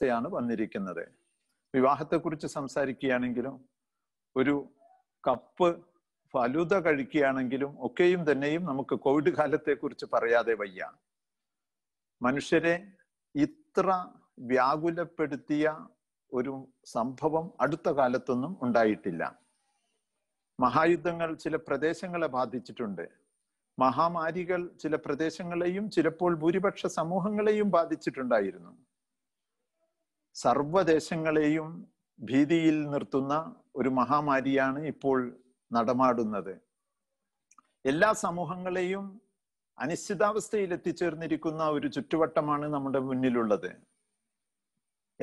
അവസ്ഥയാണ് വന്നിരിക്കുന്നത് കുറിച്ച് സംസാരിക്കുകയാണെങ്കിലും ഒരു കപ്പ് ഫലുത കഴിക്കുകയാണെങ്കിലും ഒക്കെയും തന്നെയും നമുക്ക് കോവിഡ് കാലത്തെക്കുറിച്ച് പറയാതെ വയ്യ മനുഷ്യരെ ഇത്ര വ്യാകുലപ്പെടുത്തിയ ഒരു സംഭവം അടുത്ത കാലത്തൊന്നും ഉണ്ടായിട്ടില്ല മഹായുദ്ധങ്ങൾ ചില പ്രദേശങ്ങളെ ബാധിച്ചിട്ടുണ്ട് മഹാമാരികൾ ചില പ്രദേശങ്ങളെയും ചിലപ്പോൾ ഭൂരിപക്ഷ സമൂഹങ്ങളെയും ബാധിച്ചിട്ടുണ്ടായിരുന്നു സർവദേശങ്ങളെയും ഭീതിയിൽ നിർത്തുന്ന ഒരു മഹാമാരിയാണ് ഇപ്പോൾ നടമാടുന്നത് എല്ലാ സമൂഹങ്ങളെയും അനിശ്ചിതാവസ്ഥയിൽ എത്തിച്ചേർന്നിരിക്കുന്ന ഒരു ചുറ്റുവട്ടമാണ് നമ്മുടെ മുന്നിലുള്ളത്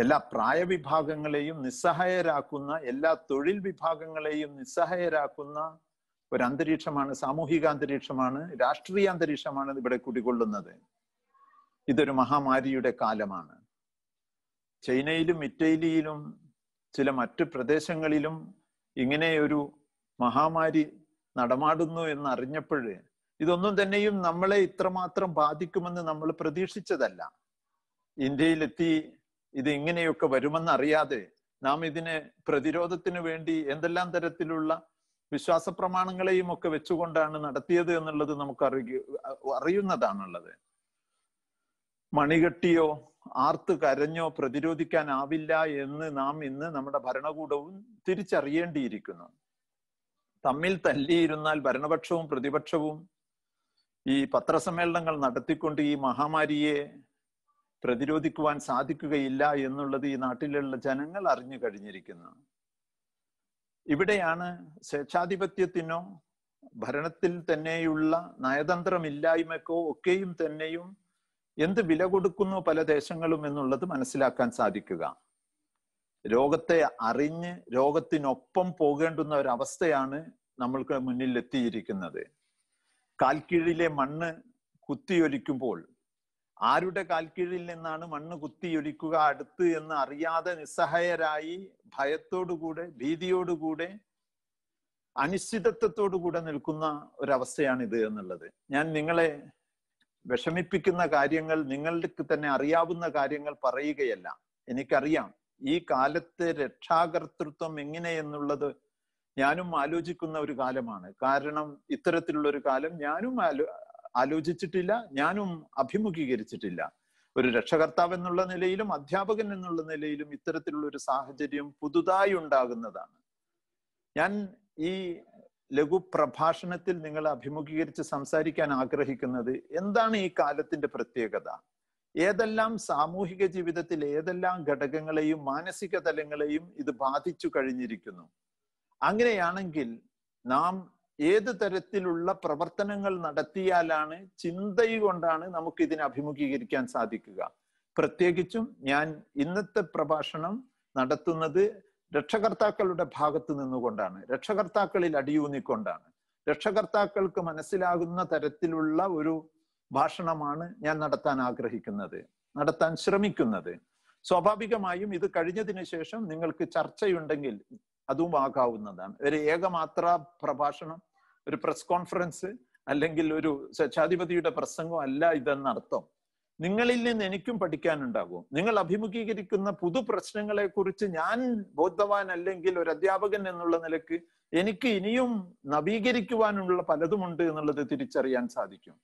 എല്ലാ പ്രായവിഭാഗങ്ങളെയും നിസ്സഹായരാക്കുന്ന എല്ലാ തൊഴിൽ വിഭാഗങ്ങളെയും നിസ്സഹായരാക്കുന്ന ഒരു അന്തരീക്ഷമാണ് സാമൂഹിക അന്തരീക്ഷമാണ് രാഷ്ട്രീയ അന്തരീക്ഷമാണ് ഇവിടെ കുടികൊള്ളുന്നത് ഇതൊരു മഹാമാരിയുടെ കാലമാണ് ചൈനയിലും ഇറ്റലിയിലും ചില മറ്റ് പ്രദേശങ്ങളിലും ഇങ്ങനെയൊരു മഹാമാരി നടമാടുന്നു എന്ന് അറിഞ്ഞപ്പോഴേ ഇതൊന്നും തന്നെയും നമ്മളെ ഇത്രമാത്രം ബാധിക്കുമെന്ന് നമ്മൾ പ്രതീക്ഷിച്ചതല്ല ഇന്ത്യയിലെത്തി ഇത് ഇങ്ങനെയൊക്കെ വരുമെന്ന് അറിയാതെ നാം ഇതിനെ പ്രതിരോധത്തിന് വേണ്ടി എന്തെല്ലാം തരത്തിലുള്ള വിശ്വാസ പ്രമാണങ്ങളെയും ഒക്കെ വെച്ചുകൊണ്ടാണ് നടത്തിയത് എന്നുള്ളത് നമുക്ക് അറിയ അറിയുന്നതാണുള്ളത് മണികെട്ടിയോ ആർത്ത് കരഞ്ഞോ പ്രതിരോധിക്കാനാവില്ല എന്ന് നാം ഇന്ന് നമ്മുടെ ഭരണകൂടവും തിരിച്ചറിയേണ്ടിയിരിക്കുന്നു തമ്മിൽ തല്ലിയിരുന്നാൽ ഭരണപക്ഷവും പ്രതിപക്ഷവും ഈ പത്രസമ്മേളനങ്ങൾ നടത്തിക്കൊണ്ട് ഈ മഹാമാരിയെ പ്രതിരോധിക്കുവാൻ സാധിക്കുകയില്ല എന്നുള്ളത് ഈ നാട്ടിലുള്ള ജനങ്ങൾ അറിഞ്ഞു കഴിഞ്ഞിരിക്കുന്നു ഇവിടെയാണ് സ്വേച്ഛാധിപത്യത്തിനോ ഭരണത്തിൽ തന്നെയുള്ള നയതന്ത്രമില്ലായ്മക്കോ ഒക്കെയും തന്നെയും എന്ത് വില കൊടുക്കുന്നു പല ദേശങ്ങളും എന്നുള്ളത് മനസ്സിലാക്കാൻ സാധിക്കുക രോഗത്തെ അറിഞ്ഞ് രോഗത്തിനൊപ്പം പോകേണ്ടുന്ന ഒരവസ്ഥയാണ് നമ്മൾക്ക് മുന്നിൽ എത്തിയിരിക്കുന്നത് കാൽക്കീഴിലെ മണ്ണ് കുത്തിയൊലിക്കുമ്പോൾ ആരുടെ കാൽക്കീഴിൽ നിന്നാണ് മണ്ണ് കുത്തിയൊലിക്കുക അടുത്ത് എന്ന് അറിയാതെ നിസ്സഹായരായി ഭയത്തോടുകൂടെ ഭീതിയോടുകൂടെ കൂടെ നിൽക്കുന്ന ഇത് എന്നുള്ളത് ഞാൻ നിങ്ങളെ വിഷമിപ്പിക്കുന്ന കാര്യങ്ങൾ നിങ്ങൾക്ക് തന്നെ അറിയാവുന്ന കാര്യങ്ങൾ പറയുകയല്ല എനിക്കറിയാം ഈ കാലത്ത് രക്ഷാകർത്തൃത്വം എങ്ങനെയെന്നുള്ളത് ഞാനും ആലോചിക്കുന്ന ഒരു കാലമാണ് കാരണം ഇത്തരത്തിലുള്ള ഒരു കാലം ഞാനും ആലോ ആലോചിച്ചിട്ടില്ല ഞാനും അഭിമുഖീകരിച്ചിട്ടില്ല ഒരു രക്ഷകർത്താവ് എന്നുള്ള നിലയിലും അധ്യാപകൻ എന്നുള്ള നിലയിലും ഇത്തരത്തിലുള്ള ഒരു സാഹചര്യം പുതുതായി ഉണ്ടാകുന്നതാണ് ഞാൻ ഈ ലഘു പ്രഭാഷണത്തിൽ നിങ്ങൾ അഭിമുഖീകരിച്ച് സംസാരിക്കാൻ ആഗ്രഹിക്കുന്നത് എന്താണ് ഈ കാലത്തിന്റെ പ്രത്യേകത ഏതെല്ലാം സാമൂഹിക ജീവിതത്തിൽ ഏതെല്ലാം ഘടകങ്ങളെയും മാനസിക തലങ്ങളെയും ഇത് ബാധിച്ചു കഴിഞ്ഞിരിക്കുന്നു അങ്ങനെയാണെങ്കിൽ നാം ഏത് തരത്തിലുള്ള പ്രവർത്തനങ്ങൾ നടത്തിയാലാണ് ചിന്തയുകൊണ്ടാണ് നമുക്ക് ഇതിനെ അഭിമുഖീകരിക്കാൻ സാധിക്കുക പ്രത്യേകിച്ചും ഞാൻ ഇന്നത്തെ പ്രഭാഷണം നടത്തുന്നത് രക്ഷകർത്താക്കളുടെ ഭാഗത്ത് നിന്നുകൊണ്ടാണ് രക്ഷകർത്താക്കളിൽ അടിയൂന്നിക്കൊണ്ടാണ് രക്ഷകർത്താക്കൾക്ക് മനസ്സിലാകുന്ന തരത്തിലുള്ള ഒരു ഭാഷണമാണ് ഞാൻ നടത്താൻ ആഗ്രഹിക്കുന്നത് നടത്താൻ ശ്രമിക്കുന്നത് സ്വാഭാവികമായും ഇത് കഴിഞ്ഞതിന് ശേഷം നിങ്ങൾക്ക് ചർച്ചയുണ്ടെങ്കിൽ അതും ആകാവുന്നതാണ് ഒരു ഏകമാത്ര പ്രഭാഷണം ഒരു പ്രസ് കോൺഫറൻസ് അല്ലെങ്കിൽ ഒരു സ്വച്ഛാധിപതിയുടെ പ്രസംഗം അല്ല ഇതെന്നർത്ഥം നിങ്ങളിൽ നിന്ന് എനിക്കും പഠിക്കാനുണ്ടാകും നിങ്ങൾ അഭിമുഖീകരിക്കുന്ന പുതു പ്രശ്നങ്ങളെ കുറിച്ച് ഞാൻ ബോധവാൻ അല്ലെങ്കിൽ ഒരു അധ്യാപകൻ എന്നുള്ള നിലക്ക് എനിക്ക് ഇനിയും നവീകരിക്കുവാനുള്ള പലതുമുണ്ട് എന്നുള്ളത് തിരിച്ചറിയാൻ സാധിക്കും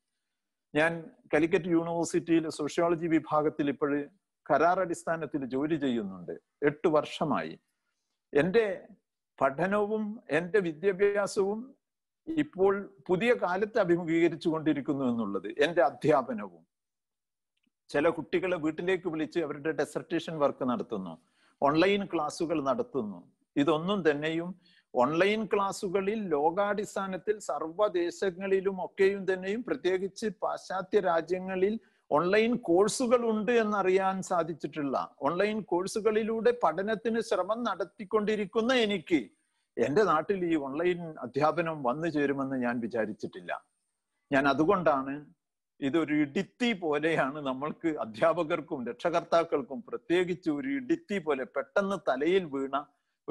ഞാൻ കലിക്കറ്റ് യൂണിവേഴ്സിറ്റിയിലെ സോഷ്യോളജി വിഭാഗത്തിൽ ഇപ്പോൾ കരാർ അടിസ്ഥാനത്തിൽ ജോലി ചെയ്യുന്നുണ്ട് എട്ട് വർഷമായി എൻ്റെ പഠനവും എൻ്റെ വിദ്യാഭ്യാസവും ഇപ്പോൾ പുതിയ കാലത്ത് അഭിമുഖീകരിച്ചു കൊണ്ടിരിക്കുന്നു എന്നുള്ളത് എൻ്റെ അധ്യാപനവും ചില കുട്ടികളെ വീട്ടിലേക്ക് വിളിച്ച് അവരുടെ ഡെസർട്ടേഷൻ വർക്ക് നടത്തുന്നു ഓൺലൈൻ ക്ലാസ്സുകൾ നടത്തുന്നു ഇതൊന്നും തന്നെയും ഓൺലൈൻ ക്ലാസ്സുകളിൽ ലോകാടിസ്ഥാനത്തിൽ സർവ്വദേശങ്ങളിലും ഒക്കെയും തന്നെയും പ്രത്യേകിച്ച് പാശ്ചാത്യ രാജ്യങ്ങളിൽ ഓൺലൈൻ കോഴ്സുകൾ ഉണ്ട് എന്നറിയാൻ സാധിച്ചിട്ടുള്ള ഓൺലൈൻ കോഴ്സുകളിലൂടെ പഠനത്തിന് ശ്രമം നടത്തിക്കൊണ്ടിരിക്കുന്ന എനിക്ക് എൻ്റെ നാട്ടിൽ ഈ ഓൺലൈൻ അധ്യാപനം വന്നു ചേരുമെന്ന് ഞാൻ വിചാരിച്ചിട്ടില്ല ഞാൻ അതുകൊണ്ടാണ് ഇതൊരു ഇടിത്തി പോലെയാണ് നമ്മൾക്ക് അധ്യാപകർക്കും രക്ഷകർത്താക്കൾക്കും പ്രത്യേകിച്ച് ഒരു ഇടിത്തി പോലെ പെട്ടെന്ന് തലയിൽ വീണ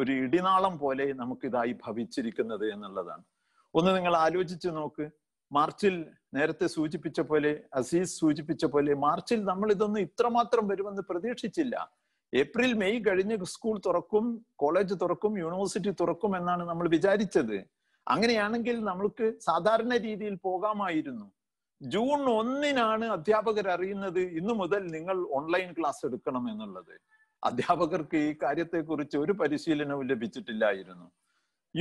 ഒരു ഇടിനാളം പോലെ നമുക്കിതായി ഭവിച്ചിരിക്കുന്നത് എന്നുള്ളതാണ് ഒന്ന് നിങ്ങൾ ആലോചിച്ച് നോക്ക് മാർച്ചിൽ നേരത്തെ സൂചിപ്പിച്ച പോലെ അസീസ് സൂചിപ്പിച്ച പോലെ മാർച്ചിൽ നമ്മൾ ഇതൊന്നും ഇത്രമാത്രം വരുമെന്ന് പ്രതീക്ഷിച്ചില്ല ഏപ്രിൽ മെയ് കഴിഞ്ഞ് സ്കൂൾ തുറക്കും കോളേജ് തുറക്കും യൂണിവേഴ്സിറ്റി തുറക്കും എന്നാണ് നമ്മൾ വിചാരിച്ചത് അങ്ങനെയാണെങ്കിൽ നമ്മൾക്ക് സാധാരണ രീതിയിൽ പോകാമായിരുന്നു ജൂൺ ഒന്നിനാണ് അധ്യാപകർ അറിയുന്നത് ഇന്നു മുതൽ നിങ്ങൾ ഓൺലൈൻ ക്ലാസ് എടുക്കണം എന്നുള്ളത് അധ്യാപകർക്ക് ഈ കാര്യത്തെക്കുറിച്ച് ഒരു പരിശീലനവും ലഭിച്ചിട്ടില്ലായിരുന്നു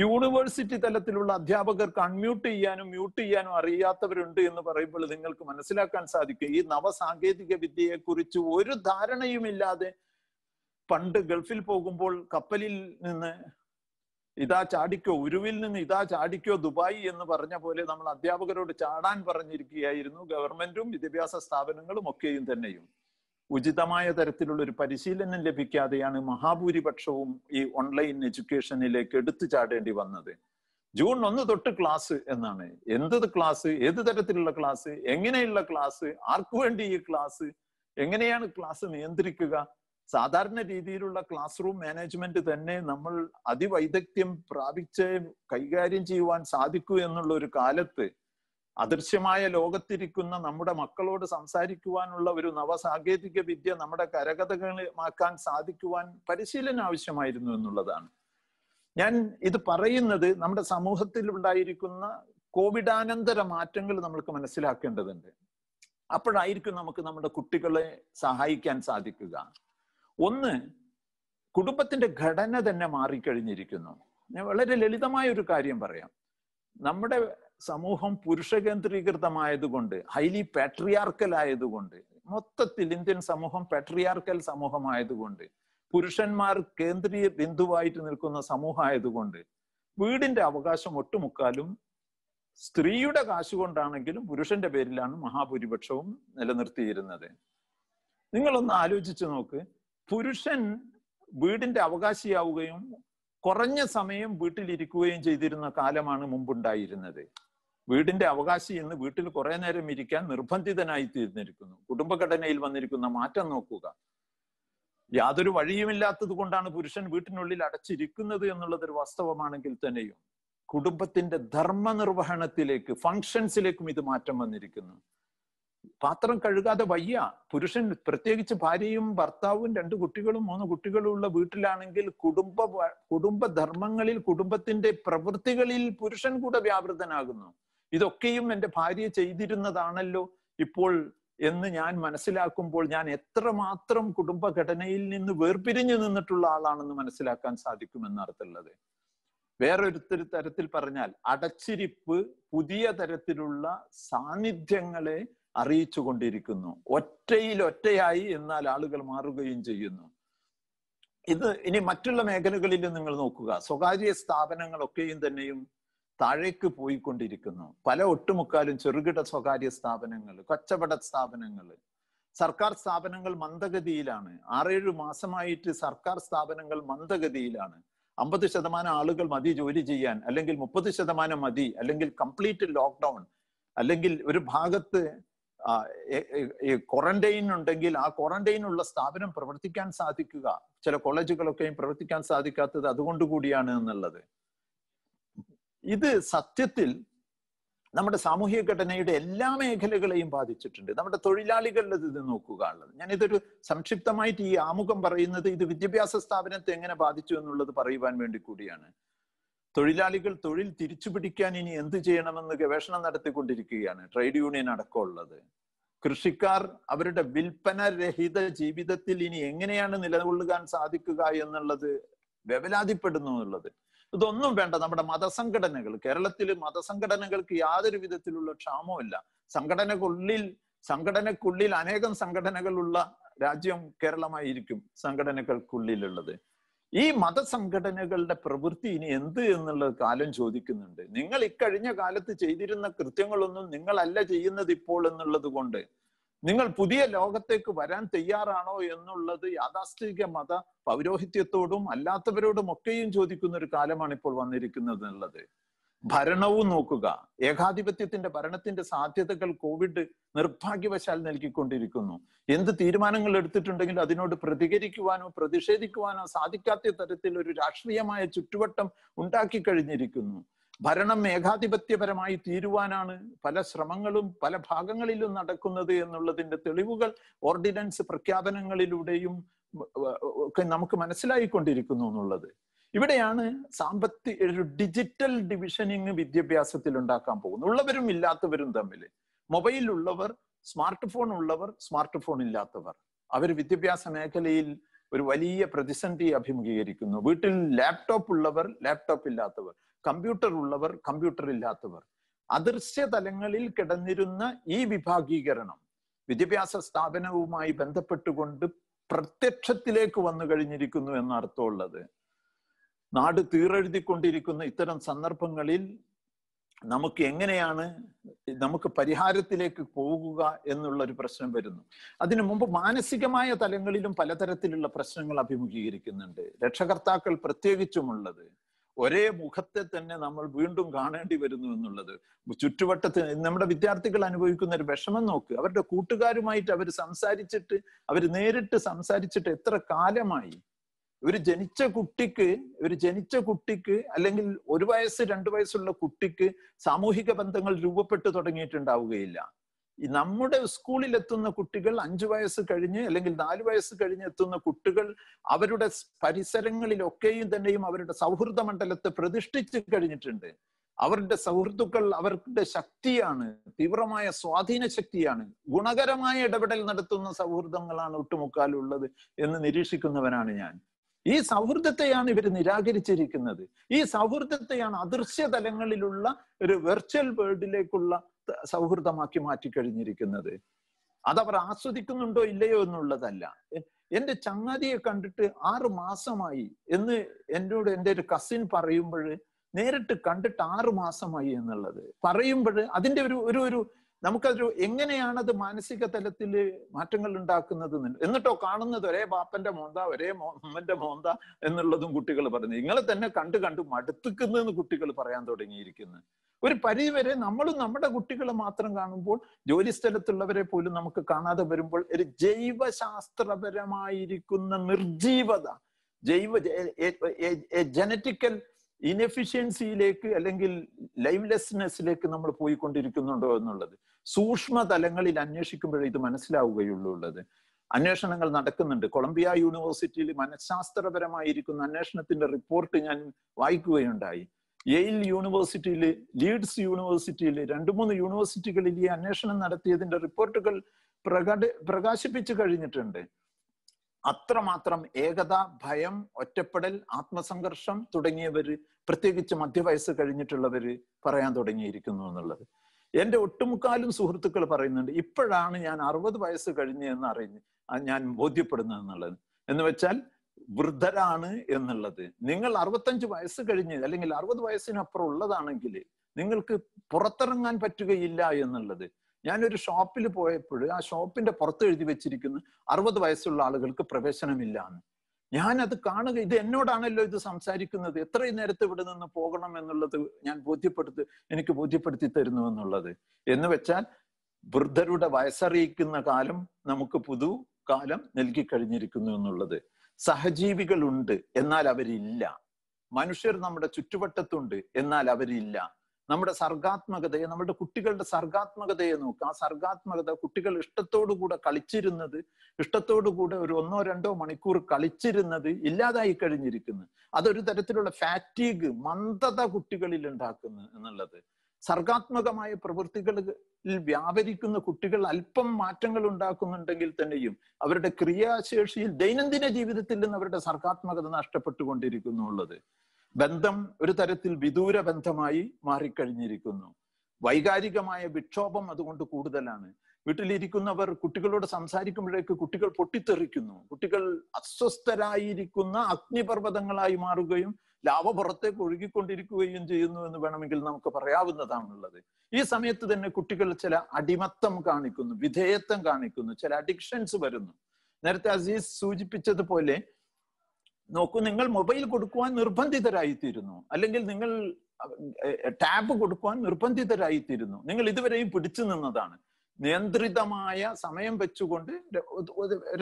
യൂണിവേഴ്സിറ്റി തലത്തിലുള്ള അധ്യാപകർക്ക് അൺമ്യൂട്ട് ചെയ്യാനും മ്യൂട്ട് ചെയ്യാനും അറിയാത്തവരുണ്ട് എന്ന് പറയുമ്പോൾ നിങ്ങൾക്ക് മനസ്സിലാക്കാൻ സാധിക്കും ഈ നവസാങ്കേതിക വിദ്യയെക്കുറിച്ച് ഒരു ധാരണയുമില്ലാതെ പണ്ട് ഗൾഫിൽ പോകുമ്പോൾ കപ്പലിൽ നിന്ന് ഇതാ ചാടിക്കോ ഉരുവിൽ നിന്ന് ഇതാ ചാടിക്കോ ദുബായി എന്ന് പറഞ്ഞ പോലെ നമ്മൾ അധ്യാപകരോട് ചാടാൻ പറഞ്ഞിരിക്കുകയായിരുന്നു ഗവൺമെന്റും വിദ്യാഭ്യാസ സ്ഥാപനങ്ങളും ഒക്കെയും തന്നെയും ഉചിതമായ തരത്തിലുള്ള ഒരു പരിശീലനം ലഭിക്കാതെയാണ് മഹാഭൂരിപക്ഷവും ഈ ഓൺലൈൻ എഡ്യൂക്കേഷനിലേക്ക് എടുത്തു ചാടേണ്ടി വന്നത് ജൂൺ ഒന്ന് തൊട്ട് ക്ലാസ് എന്നാണ് എന്ത് ക്ലാസ് ഏത് തരത്തിലുള്ള ക്ലാസ് എങ്ങനെയുള്ള ക്ലാസ് ആർക്കു വേണ്ടി ഈ ക്ലാസ് എങ്ങനെയാണ് ക്ലാസ് നിയന്ത്രിക്കുക സാധാരണ രീതിയിലുള്ള ക്ലാസ് റൂം മാനേജ്മെന്റ് തന്നെ നമ്മൾ അതിവൈദഗ്ധ്യം പ്രാപിച്ച് കൈകാര്യം ചെയ്യുവാൻ സാധിക്കൂ എന്നുള്ള ഒരു കാലത്ത് അദൃശ്യമായ ലോകത്തിരിക്കുന്ന നമ്മുടെ മക്കളോട് സംസാരിക്കുവാനുള്ള ഒരു നവസാങ്കേതിക വിദ്യ നമ്മുടെ കരകഥകളിമാക്കാൻ സാധിക്കുവാൻ പരിശീലനം ആവശ്യമായിരുന്നു എന്നുള്ളതാണ് ഞാൻ ഇത് പറയുന്നത് നമ്മുടെ സമൂഹത്തിൽ ഉണ്ടായിരിക്കുന്ന കോവിഡാനന്തര മാറ്റങ്ങൾ നമ്മൾക്ക് മനസ്സിലാക്കേണ്ടതുണ്ട് അപ്പോഴായിരിക്കും നമുക്ക് നമ്മുടെ കുട്ടികളെ സഹായിക്കാൻ സാധിക്കുക ഒന്ന് കുടുംബത്തിന്റെ ഘടന തന്നെ മാറിക്കഴിഞ്ഞിരിക്കുന്നു ഞാൻ വളരെ ലളിതമായ ഒരു കാര്യം പറയാം നമ്മുടെ സമൂഹം പുരുഷകേന്ദ്രീകൃതമായതുകൊണ്ട് ഹൈലി പാട്രിയാർക്കൽ ആയതുകൊണ്ട് മൊത്തത്തിൽ ഇന്ത്യൻ സമൂഹം പാട്രിയാർക്കൽ സമൂഹമായതുകൊണ്ട് പുരുഷന്മാർ കേന്ദ്രീയ ബിന്ദുവായിട്ട് നിൽക്കുന്ന സമൂഹമായതുകൊണ്ട് വീടിന്റെ അവകാശം ഒട്ടുമുക്കാലും സ്ത്രീയുടെ കാശുകൊണ്ടാണെങ്കിലും കൊണ്ടാണെങ്കിലും പുരുഷന്റെ പേരിലാണ് മഹാഭൂരിപക്ഷവും നിലനിർത്തിയിരുന്നത് നിങ്ങളൊന്ന് ആലോചിച്ചു നോക്ക് പുരുഷൻ വീടിന്റെ അവകാശിയാവുകയും കുറഞ്ഞ സമയം വീട്ടിലിരിക്കുകയും ചെയ്തിരുന്ന കാലമാണ് മുമ്പുണ്ടായിരുന്നത് വീടിന്റെ അവകാശി എന്ന് വീട്ടിൽ കുറെ നേരം ഇരിക്കാൻ നിർബന്ധിതനായി തീർന്നിരിക്കുന്നു കുടുംബഘടനയിൽ വന്നിരിക്കുന്ന മാറ്റം നോക്കുക യാതൊരു വഴിയുമില്ലാത്തത് കൊണ്ടാണ് പുരുഷൻ വീട്ടിനുള്ളിൽ അടച്ചിരിക്കുന്നത് എന്നുള്ളത് ഒരു വാസ്തവമാണെങ്കിൽ തന്നെയും കുടുംബത്തിന്റെ ധർമ്മ നിർവഹണത്തിലേക്ക് ഫങ്ഷൻസിലേക്കും ഇത് മാറ്റം വന്നിരിക്കുന്നു പാത്രം കഴുകാതെ വയ്യ പുരുഷൻ പ്രത്യേകിച്ച് ഭാര്യയും ഭർത്താവും രണ്ട് കുട്ടികളും മൂന്ന് കുട്ടികളും ഉള്ള വീട്ടിലാണെങ്കിൽ കുടുംബ കുടുംബധർമ്മങ്ങളിൽ കുടുംബത്തിന്റെ പ്രവൃത്തികളിൽ പുരുഷൻ കൂടെ വ്യാപൃതനാകുന്നു ഇതൊക്കെയും എൻ്റെ ഭാര്യ ചെയ്തിരുന്നതാണല്ലോ ഇപ്പോൾ എന്ന് ഞാൻ മനസ്സിലാക്കുമ്പോൾ ഞാൻ എത്രമാത്രം കുടുംബഘടനയിൽ നിന്ന് വേർപിരിഞ്ഞു നിന്നിട്ടുള്ള ആളാണെന്ന് മനസ്സിലാക്കാൻ സാധിക്കുമെന്ന് അർത്ഥമുള്ളത് വേറൊരുത്തർ തരത്തിൽ പറഞ്ഞാൽ അടച്ചിരിപ്പ് പുതിയ തരത്തിലുള്ള സാന്നിധ്യങ്ങളെ അറിയിച്ചു കൊണ്ടിരിക്കുന്നു ഒറ്റയിൽ ഒറ്റയായി എന്നാൽ ആളുകൾ മാറുകയും ചെയ്യുന്നു ഇത് ഇനി മറ്റുള്ള മേഖലകളിൽ നിങ്ങൾ നോക്കുക സ്വകാര്യ സ്ഥാപനങ്ങളൊക്കെയും തന്നെയും താഴേക്ക് പോയിക്കൊണ്ടിരിക്കുന്നു പല ഒട്ടുമുക്കാലും ചെറുകിട സ്വകാര്യ സ്ഥാപനങ്ങൾ കച്ചവട സ്ഥാപനങ്ങൾ സർക്കാർ സ്ഥാപനങ്ങൾ മന്ദഗതിയിലാണ് ആറേഴ് മാസമായിട്ട് സർക്കാർ സ്ഥാപനങ്ങൾ മന്ദഗതിയിലാണ് അമ്പത് ശതമാനം ആളുകൾ മതി ജോലി ചെയ്യാൻ അല്ലെങ്കിൽ മുപ്പത് ശതമാനം മതി അല്ലെങ്കിൽ കംപ്ലീറ്റ് ലോക്ക്ഡൗൺ അല്ലെങ്കിൽ ഒരു ഭാഗത്ത് ഈ ക്വാറന്റൈൻ ഉണ്ടെങ്കിൽ ആ ക്വാറന്റൈൻ ഉള്ള സ്ഥാപനം പ്രവർത്തിക്കാൻ സാധിക്കുക ചില കോളേജുകളൊക്കെയും പ്രവർത്തിക്കാൻ സാധിക്കാത്തത് അതുകൊണ്ട് കൂടിയാണ് എന്നുള്ളത് ഇത് സത്യത്തിൽ നമ്മുടെ സാമൂഹിക ഘടനയുടെ എല്ലാ മേഖലകളെയും ബാധിച്ചിട്ടുണ്ട് നമ്മുടെ തൊഴിലാളികളുടെ ഇത് നോക്കുക ഉള്ളത് ഞാൻ ഇതൊരു സംക്ഷിപ്തമായിട്ട് ഈ ആമുഖം പറയുന്നത് ഇത് വിദ്യാഭ്യാസ സ്ഥാപനത്തെ എങ്ങനെ ബാധിച്ചു എന്നുള്ളത് പറയുവാൻ വേണ്ടി കൂടിയാണ് തൊഴിലാളികൾ തൊഴിൽ തിരിച്ചു പിടിക്കാൻ ഇനി എന്ത് ചെയ്യണമെന്ന് ഗവേഷണം നടത്തിക്കൊണ്ടിരിക്കുകയാണ് ട്രേഡ് യൂണിയൻ അടക്കമുള്ളത് കൃഷിക്കാർ അവരുടെ വിൽപ്പന രഹിത ജീവിതത്തിൽ ഇനി എങ്ങനെയാണ് നിലകൊള്ളുകാൻ സാധിക്കുക എന്നുള്ളത് വ്യവലാതിപ്പെടുന്നു എന്നുള്ളത് ഇതൊന്നും വേണ്ട നമ്മുടെ മതസംഘടനകൾ കേരളത്തിൽ മതസംഘടനകൾക്ക് യാതൊരു വിധത്തിലുള്ള ക്ഷാമവുമില്ല സംഘടനക്കുള്ളിൽ സംഘടനക്കുള്ളിൽ അനേകം സംഘടനകളുള്ള രാജ്യം കേരളമായിരിക്കും സംഘടനകൾക്കുള്ളിലുള്ളത് ഈ മതസംഘടനകളുടെ പ്രവൃത്തി ഇനി എന്ത് എന്നുള്ളത് കാലം ചോദിക്കുന്നുണ്ട് നിങ്ങൾ ഇക്കഴിഞ്ഞ കാലത്ത് ചെയ്തിരുന്ന കൃത്യങ്ങളൊന്നും നിങ്ങളല്ല ചെയ്യുന്നത് ഇപ്പോൾ എന്നുള്ളത് കൊണ്ട് നിങ്ങൾ പുതിയ ലോകത്തേക്ക് വരാൻ തയ്യാറാണോ എന്നുള്ളത് യാഥാസ്ഥിക മത പൗരോഹിത്യത്തോടും അല്ലാത്തവരോടും ഒക്കെയും ചോദിക്കുന്ന ഒരു കാലമാണ് ഇപ്പോൾ വന്നിരിക്കുന്നത് എന്നുള്ളത് ഭരണവും നോക്കുക ഏകാധിപത്യത്തിന്റെ ഭരണത്തിന്റെ സാധ്യതകൾ കോവിഡ് നിർഭാഗ്യവശാൽ നൽകിക്കൊണ്ടിരിക്കുന്നു എന്ത് തീരുമാനങ്ങൾ എടുത്തിട്ടുണ്ടെങ്കിലും അതിനോട് പ്രതികരിക്കുവാനോ പ്രതിഷേധിക്കുവാനോ സാധിക്കാത്ത തരത്തിൽ ഒരു രാഷ്ട്രീയമായ ചുറ്റുവട്ടം ഉണ്ടാക്കി കഴിഞ്ഞിരിക്കുന്നു ഭരണം ഏകാധിപത്യപരമായി തീരുവാനാണ് പല ശ്രമങ്ങളും പല ഭാഗങ്ങളിലും നടക്കുന്നത് എന്നുള്ളതിന്റെ തെളിവുകൾ ഓർഡിനൻസ് പ്രഖ്യാപനങ്ങളിലൂടെയും ഒക്കെ നമുക്ക് മനസ്സിലായിക്കൊണ്ടിരിക്കുന്നു എന്നുള്ളത് ഇവിടെയാണ് സാമ്പത്തിക ഒരു ഡിജിറ്റൽ ഡിവിഷനിങ് വിദ്യാഭ്യാസത്തിൽ ഉണ്ടാക്കാൻ പോകുന്നത് ഉള്ളവരും ഇല്ലാത്തവരും തമ്മിൽ മൊബൈൽ ഉള്ളവർ സ്മാർട്ട് ഫോൺ ഉള്ളവർ സ്മാർട്ട് ഫോൺ ഇല്ലാത്തവർ അവർ വിദ്യാഭ്യാസ മേഖലയിൽ ഒരു വലിയ പ്രതിസന്ധി അഭിമുഖീകരിക്കുന്നു വീട്ടിൽ ലാപ്ടോപ്പ് ഉള്ളവർ ലാപ്ടോപ്പ് ഇല്ലാത്തവർ കമ്പ്യൂട്ടർ ഉള്ളവർ കമ്പ്യൂട്ടർ ഇല്ലാത്തവർ അദൃശ്യ തലങ്ങളിൽ കിടന്നിരുന്ന ഈ വിഭാഗീകരണം വിദ്യാഭ്യാസ സ്ഥാപനവുമായി ബന്ധപ്പെട്ടുകൊണ്ട് പ്രത്യക്ഷത്തിലേക്ക് വന്നു കഴിഞ്ഞിരിക്കുന്നു എന്ന അർത്ഥമുള്ളത് നാട് തീറെഴുതിക്കൊണ്ടിരിക്കുന്ന ഇത്തരം സന്ദർഭങ്ങളിൽ നമുക്ക് എങ്ങനെയാണ് നമുക്ക് പരിഹാരത്തിലേക്ക് പോകുക എന്നുള്ള ഒരു പ്രശ്നം വരുന്നു അതിനു മുമ്പ് മാനസികമായ തലങ്ങളിലും പലതരത്തിലുള്ള പ്രശ്നങ്ങൾ അഭിമുഖീകരിക്കുന്നുണ്ട് രക്ഷകർത്താക്കൾ പ്രത്യേകിച്ചുമുള്ളത് ഒരേ മുഖത്തെ തന്നെ നമ്മൾ വീണ്ടും കാണേണ്ടി വരുന്നു എന്നുള്ളത് ചുറ്റുവട്ടത്ത് നമ്മുടെ വിദ്യാർത്ഥികൾ അനുഭവിക്കുന്ന ഒരു വിഷമം നോക്ക് അവരുടെ കൂട്ടുകാരുമായിട്ട് അവർ സംസാരിച്ചിട്ട് അവർ നേരിട്ട് സംസാരിച്ചിട്ട് എത്ര കാലമായി ഒരു ജനിച്ച കുട്ടിക്ക് ഒരു ജനിച്ച കുട്ടിക്ക് അല്ലെങ്കിൽ ഒരു വയസ്സ് രണ്ട് വയസ്സുള്ള കുട്ടിക്ക് സാമൂഹിക ബന്ധങ്ങൾ രൂപപ്പെട്ടു തുടങ്ങിയിട്ടുണ്ടാവുകയില്ല നമ്മുടെ സ്കൂളിൽ എത്തുന്ന കുട്ടികൾ അഞ്ചു വയസ്സ് കഴിഞ്ഞ് അല്ലെങ്കിൽ നാല് വയസ്സ് കഴിഞ്ഞ് എത്തുന്ന കുട്ടികൾ അവരുടെ പരിസരങ്ങളിലൊക്കെയും തന്നെയും അവരുടെ സൗഹൃദ മണ്ഡലത്തെ പ്രതിഷ്ഠിച്ചു കഴിഞ്ഞിട്ടുണ്ട് അവരുടെ സൗഹൃദുക്കൾ അവരുടെ ശക്തിയാണ് തീവ്രമായ സ്വാധീന ശക്തിയാണ് ഗുണകരമായ ഇടപെടൽ നടത്തുന്ന സൗഹൃദങ്ങളാണ് ഒട്ടുമുക്കാലുള്ളത് എന്ന് നിരീക്ഷിക്കുന്നവനാണ് ഞാൻ ഈ സൗഹൃദത്തെയാണ് ഇവർ നിരാകരിച്ചിരിക്കുന്നത് ഈ സൗഹൃദത്തെയാണ് അദൃശ്യ തലങ്ങളിലുള്ള ഒരു വെർച്വൽ വേൾഡിലേക്കുള്ള സൗഹൃദമാക്കി മാറ്റിക്കഴിഞ്ഞിരിക്കുന്നത് അതവർ ആസ്വദിക്കുന്നുണ്ടോ ഇല്ലയോ എന്നുള്ളതല്ല എൻ്റെ ചങ്ങാതിയെ കണ്ടിട്ട് ആറു മാസമായി എന്ന് എന്നോട് എൻ്റെ ഒരു കസിൻ പറയുമ്പോൾ നേരിട്ട് കണ്ടിട്ട് ആറു മാസമായി എന്നുള്ളത് പറയുമ്പോൾ അതിൻ്റെ ഒരു ഒരു ഒരു നമുക്കതൊരു എങ്ങനെയാണ് അത് മാനസിക തലത്തിൽ മാറ്റങ്ങൾ ഉണ്ടാക്കുന്നത് എന്നിട്ടോ കാണുന്നത് ഒരേ ബാപ്പന്റെ മോന്ത ഒരേ അമ്മന്റെ മോന്ത എന്നുള്ളതും കുട്ടികൾ പറഞ്ഞു നിങ്ങളെ തന്നെ കണ്ടു കണ്ടു മടുത്തുക്കുന്നതെന്ന് കുട്ടികൾ പറയാൻ തുടങ്ങിയിരിക്കുന്നു ഒരു പരിധിവരെ നമ്മളും നമ്മുടെ കുട്ടികളെ മാത്രം കാണുമ്പോൾ ജോലി സ്ഥലത്തുള്ളവരെ പോലും നമുക്ക് കാണാതെ വരുമ്പോൾ ഒരു ജൈവശാസ്ത്രപരമായിരിക്കുന്ന നിർജീവത ജൈവ ജനറ്റിക്കൽ ഇൻഎഫിഷ്യൻസിയിലേക്ക് അല്ലെങ്കിൽ ലൈവ്ലെസ്നെസ്സിലേക്ക് നമ്മൾ പോയിക്കൊണ്ടിരിക്കുന്നുണ്ടോ എന്നുള്ളത് തലങ്ങളിൽ അന്വേഷിക്കുമ്പോഴേ ഇത് മനസ്സിലാവുകയുള്ളൂ ഉള്ളത് അന്വേഷണങ്ങൾ നടക്കുന്നുണ്ട് കൊളംബിയ യൂണിവേഴ്സിറ്റിയിൽ മനഃശാസ്ത്രപരമായിരിക്കുന്ന അന്വേഷണത്തിന്റെ റിപ്പോർട്ട് ഞാൻ വായിക്കുകയുണ്ടായി യെയിൽ യൂണിവേഴ്സിറ്റിയിൽ ലീഡ്സ് യൂണിവേഴ്സിറ്റിയിൽ രണ്ട് മൂന്ന് യൂണിവേഴ്സിറ്റികളിൽ ഈ അന്വേഷണം നടത്തിയതിന്റെ റിപ്പോർട്ടുകൾ പ്രകട പ്രകാശിപ്പിച്ചു കഴിഞ്ഞിട്ടുണ്ട് അത്രമാത്രം ഏകത ഭയം ഒറ്റപ്പെടൽ ആത്മസംഘർഷം തുടങ്ങിയവര് പ്രത്യേകിച്ച് മധ്യവയസ്സ് കഴിഞ്ഞിട്ടുള്ളവര് പറയാൻ തുടങ്ങിയിരിക്കുന്നു എന്നുള്ളത് എൻ്റെ ഒട്ടുമുക്കാലും സുഹൃത്തുക്കൾ പറയുന്നുണ്ട് ഇപ്പോഴാണ് ഞാൻ അറുപത് വയസ്സ് കഴിഞ്ഞെന്ന് അറിഞ്ഞ് ഞാൻ ബോധ്യപ്പെടുന്നത് എന്നുള്ളത് എന്ന് വെച്ചാൽ വൃദ്ധരാണ് എന്നുള്ളത് നിങ്ങൾ അറുപത്തഞ്ച് വയസ്സ് കഴിഞ്ഞ് അല്ലെങ്കിൽ അറുപത് വയസ്സിനപ്പുറം ഉള്ളതാണെങ്കിൽ നിങ്ങൾക്ക് പുറത്തിറങ്ങാൻ പറ്റുകയില്ല എന്നുള്ളത് ഞാനൊരു ഷോപ്പിൽ പോയപ്പോൾ ആ ഷോപ്പിന്റെ പുറത്ത് എഴുതി വെച്ചിരിക്കുന്നു അറുപത് വയസ്സുള്ള ആളുകൾക്ക് പ്രവേശനമില്ല എന്ന് ഞാനത് അത് കാണുക ഇത് എന്നോടാണല്ലോ ഇത് സംസാരിക്കുന്നത് എത്രയും നേരത്തെ ഇവിടെ നിന്ന് പോകണം എന്നുള്ളത് ഞാൻ ബോധ്യപ്പെടുത്ത് എനിക്ക് ബോധ്യപ്പെടുത്തി തരുന്നു എന്നുള്ളത് എന്ന് വെച്ചാൽ വൃദ്ധരുടെ വയസ്സറിയിക്കുന്ന കാലം നമുക്ക് പുതു കാലം നൽകി കഴിഞ്ഞിരിക്കുന്നു എന്നുള്ളത് സഹജീവികളുണ്ട് എന്നാൽ അവരില്ല മനുഷ്യർ നമ്മുടെ ചുറ്റുവട്ടത്തുണ്ട് എന്നാൽ അവരില്ല നമ്മുടെ സർഗാത്മകതയെ നമ്മുടെ കുട്ടികളുടെ സർഗാത്മകതയെ നോക്കുക ആ സർഗാത്മകത കുട്ടികൾ ഇഷ്ടത്തോടുകൂടെ കളിച്ചിരുന്നത് ഇഷ്ടത്തോടുകൂടെ ഒരു ഒന്നോ രണ്ടോ മണിക്കൂർ കളിച്ചിരുന്നത് ഇല്ലാതായി കഴിഞ്ഞിരിക്കുന്നു അതൊരു തരത്തിലുള്ള ഫാറ്റീഗ് മന്ദത കുട്ടികളിൽ ഉണ്ടാക്കുന്നു എന്നുള്ളത് സർഗാത്മകമായ പ്രവൃത്തികളിൽ വ്യാപരിക്കുന്ന കുട്ടികൾ അല്പം മാറ്റങ്ങൾ ഉണ്ടാക്കുന്നുണ്ടെങ്കിൽ തന്നെയും അവരുടെ ക്രിയാശേഷിയിൽ ദൈനംദിന ജീവിതത്തിൽ നിന്ന് അവരുടെ സർഗാത്മകത നഷ്ടപ്പെട്ടുകൊണ്ടിരിക്കുന്നു കൊണ്ടിരിക്കുന്നുള്ളത് ബന്ധം ഒരു തരത്തിൽ വിദൂര ബന്ധമായി മാറിക്കഴിഞ്ഞിരിക്കുന്നു വൈകാരികമായ വിക്ഷോഭം അതുകൊണ്ട് കൂടുതലാണ് വീട്ടിലിരിക്കുന്നവർ കുട്ടികളോട് സംസാരിക്കുമ്പോഴേക്ക് കുട്ടികൾ പൊട്ടിത്തെറിക്കുന്നു കുട്ടികൾ അസ്വസ്ഥരായിരിക്കുന്ന അഗ്നിപർവ്വതങ്ങളായി മാറുകയും ലാവ പുറത്തേക്ക് ഒഴുകിക്കൊണ്ടിരിക്കുകയും ചെയ്യുന്നു എന്ന് വേണമെങ്കിൽ നമുക്ക് പറയാവുന്നതാണുള്ളത് ഈ സമയത്ത് തന്നെ കുട്ടികൾ ചില അടിമത്തം കാണിക്കുന്നു വിധേയത്വം കാണിക്കുന്നു ചില അഡിക്ഷൻസ് വരുന്നു നേരത്തെ അസീസ് സൂചിപ്പിച്ചതുപോലെ നോക്കൂ നിങ്ങൾ മൊബൈൽ കൊടുക്കുവാൻ നിർബന്ധിതരായിത്തീരുന്നു അല്ലെങ്കിൽ നിങ്ങൾ ടാബ് കൊടുക്കുവാൻ നിർബന്ധിതരായിത്തീരുന്നു നിങ്ങൾ ഇതുവരെയും പിടിച്ചു നിന്നതാണ് നിയന്ത്രിതമായ സമയം വെച്ചുകൊണ്ട്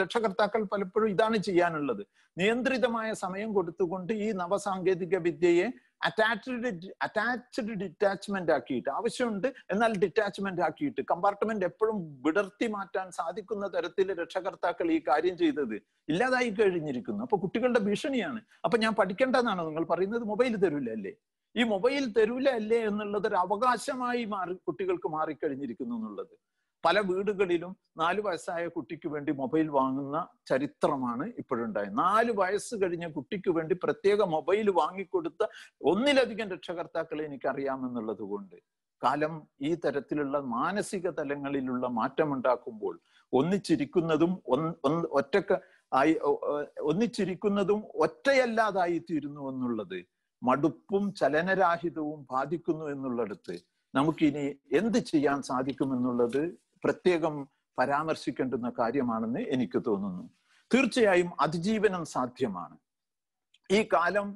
രക്ഷകർത്താക്കൾ പലപ്പോഴും ഇതാണ് ചെയ്യാനുള്ളത് നിയന്ത്രിതമായ സമയം കൊടുത്തുകൊണ്ട് ഈ നവസാങ്കേതിക വിദ്യയെ അറ്റാച്ച്ഡ് അറ്റാച്ച്ഡ് ഡിറ്റാച്ച്മെന്റ് ആക്കിയിട്ട് ആവശ്യമുണ്ട് എന്നാൽ ഡിറ്റാച്ച്മെന്റ് ആക്കിയിട്ട് കമ്പാർട്ട്മെന്റ് എപ്പോഴും വിടർത്തി മാറ്റാൻ സാധിക്കുന്ന തരത്തിൽ രക്ഷകർത്താക്കൾ ഈ കാര്യം ചെയ്തത് ഇല്ലാതായി കഴിഞ്ഞിരിക്കുന്നു അപ്പൊ കുട്ടികളുടെ ഭീഷണിയാണ് അപ്പൊ ഞാൻ പഠിക്കേണ്ടതാണോ നിങ്ങൾ പറയുന്നത് മൊബൈൽ തരൂല അല്ലേ ഈ മൊബൈൽ തരൂല അല്ലേ എന്നുള്ളത് ഒരു അവകാശമായി മാറി കുട്ടികൾക്ക് മാറിക്കഴിഞ്ഞിരിക്കുന്നു എന്നുള്ളത് പല വീടുകളിലും നാല് വയസ്സായ കുട്ടിക്ക് വേണ്ടി മൊബൈൽ വാങ്ങുന്ന ചരിത്രമാണ് ഇപ്പോഴുണ്ടായത് നാല് വയസ്സ് കഴിഞ്ഞ കുട്ടിക്ക് വേണ്ടി പ്രത്യേക മൊബൈൽ വാങ്ങിക്കൊടുത്ത ഒന്നിലധികം രക്ഷകർത്താക്കളെ എനിക്കറിയാമെന്നുള്ളത് കൊണ്ട് കാലം ഈ തരത്തിലുള്ള മാനസിക തലങ്ങളിലുള്ള മാറ്റമുണ്ടാക്കുമ്പോൾ ഒന്നിച്ചിരിക്കുന്നതും ഒറ്റക്ക ആയി ഒന്നിച്ചിരിക്കുന്നതും ഒറ്റയല്ലാതായി തീരുന്നു എന്നുള്ളത് മടുപ്പും ചലനരാഹിതവും ബാധിക്കുന്നു എന്നുള്ളിടത്ത് നമുക്കിനി എന്ത് ചെയ്യാൻ സാധിക്കുമെന്നുള്ളത് പ്രത്യേകം പരാമർശിക്കേണ്ടുന്ന കാര്യമാണെന്ന് എനിക്ക് തോന്നുന്നു തീർച്ചയായും അതിജീവനം സാധ്യമാണ് ഈ കാലം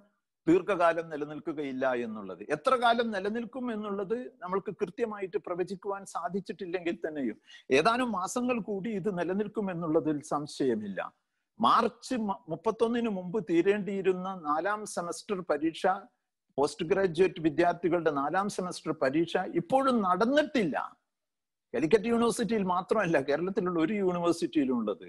ദീർഘകാലം നിലനിൽക്കുകയില്ല എന്നുള്ളത് എത്ര കാലം നിലനിൽക്കും എന്നുള്ളത് നമ്മൾക്ക് കൃത്യമായിട്ട് പ്രവചിക്കുവാൻ സാധിച്ചിട്ടില്ലെങ്കിൽ തന്നെയും ഏതാനും മാസങ്ങൾ കൂടി ഇത് നിലനിൽക്കും എന്നുള്ളതിൽ സംശയമില്ല മാർച്ച് മുപ്പത്തൊന്നിന് മുമ്പ് തീരേണ്ടിയിരുന്ന നാലാം സെമസ്റ്റർ പരീക്ഷ പോസ്റ്റ് ഗ്രാജുവേറ്റ് വിദ്യാർത്ഥികളുടെ നാലാം സെമസ്റ്റർ പരീക്ഷ ഇപ്പോഴും നടന്നിട്ടില്ല കാലിക്കറ്റ് യൂണിവേഴ്സിറ്റിയിൽ മാത്രമല്ല കേരളത്തിലുള്ള ഒരു യൂണിവേഴ്സിറ്റിയിലും ഉള്ളത്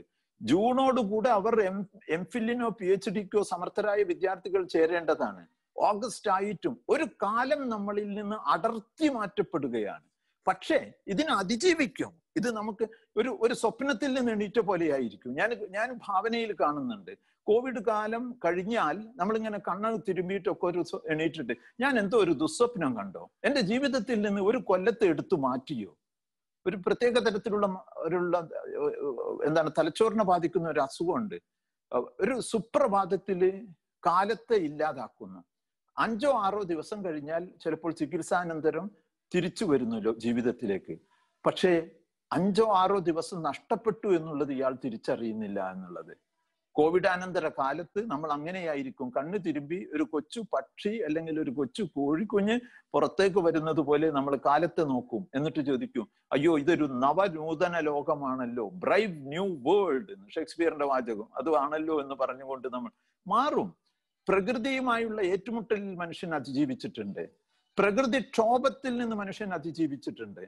ജൂണോടുകൂടെ അവർ എം എം ഫില്ലിനോ പി എച്ച് ഡിക്കോ സമർത്ഥരായ വിദ്യാർത്ഥികൾ ചേരേണ്ടതാണ് ഓഗസ്റ്റ് ആയിട്ടും ഒരു കാലം നമ്മളിൽ നിന്ന് അടർത്തി മാറ്റപ്പെടുകയാണ് പക്ഷേ ഇതിനെ അതിജീവിക്കും ഇത് നമുക്ക് ഒരു ഒരു സ്വപ്നത്തിൽ നിന്ന് എണീറ്റ പോലെയായിരിക്കും ഞാൻ ഞാൻ ഭാവനയിൽ കാണുന്നുണ്ട് കോവിഡ് കാലം കഴിഞ്ഞാൽ നമ്മളിങ്ങനെ കണ്ണു തിരുമ്പിയിട്ടൊക്കെ ഒരു എണീറ്റിട്ട് ഞാൻ എന്തോ ഒരു ദുസ്വപ്നം കണ്ടോ എൻ്റെ ജീവിതത്തിൽ നിന്ന് ഒരു കൊല്ലത്തെ എടുത്തു മാറ്റിയോ ഒരു പ്രത്യേക തരത്തിലുള്ള ഒരുള്ള എന്താണ് തലച്ചോറിനെ ബാധിക്കുന്ന ഒരു അസുഖമുണ്ട് ഒരു സുപ്രഭാതത്തിൽ കാലത്തെ ഇല്ലാതാക്കുന്നു അഞ്ചോ ആറോ ദിവസം കഴിഞ്ഞാൽ ചിലപ്പോൾ ചികിത്സാനന്തരം തിരിച്ചു വരുന്നല്ലോ ജീവിതത്തിലേക്ക് പക്ഷേ അഞ്ചോ ആറോ ദിവസം നഷ്ടപ്പെട്ടു എന്നുള്ളത് ഇയാൾ തിരിച്ചറിയുന്നില്ല എന്നുള്ളത് കോവിഡാനന്തര കാലത്ത് നമ്മൾ അങ്ങനെയായിരിക്കും കണ്ണു തിരുമ്പി ഒരു കൊച്ചു പക്ഷി അല്ലെങ്കിൽ ഒരു കൊച്ചു കോഴിക്കുഞ്ഞ് പുറത്തേക്ക് വരുന്നത് പോലെ നമ്മൾ കാലത്ത് നോക്കും എന്നിട്ട് ചോദിക്കും അയ്യോ ഇതൊരു നവനൂതന ലോകമാണല്ലോ ബ്രൈവ് ന്യൂ വേൾഡ് ഷേക്സ്പിയറിന്റെ വാചകം അതുവാണല്ലോ എന്ന് പറഞ്ഞുകൊണ്ട് നമ്മൾ മാറും പ്രകൃതിയുമായുള്ള ഏറ്റുമുട്ടലിൽ മനുഷ്യൻ അതിജീവിച്ചിട്ടുണ്ട് പ്രകൃതിക്ഷോഭത്തിൽ നിന്ന് മനുഷ്യൻ അതിജീവിച്ചിട്ടുണ്ട്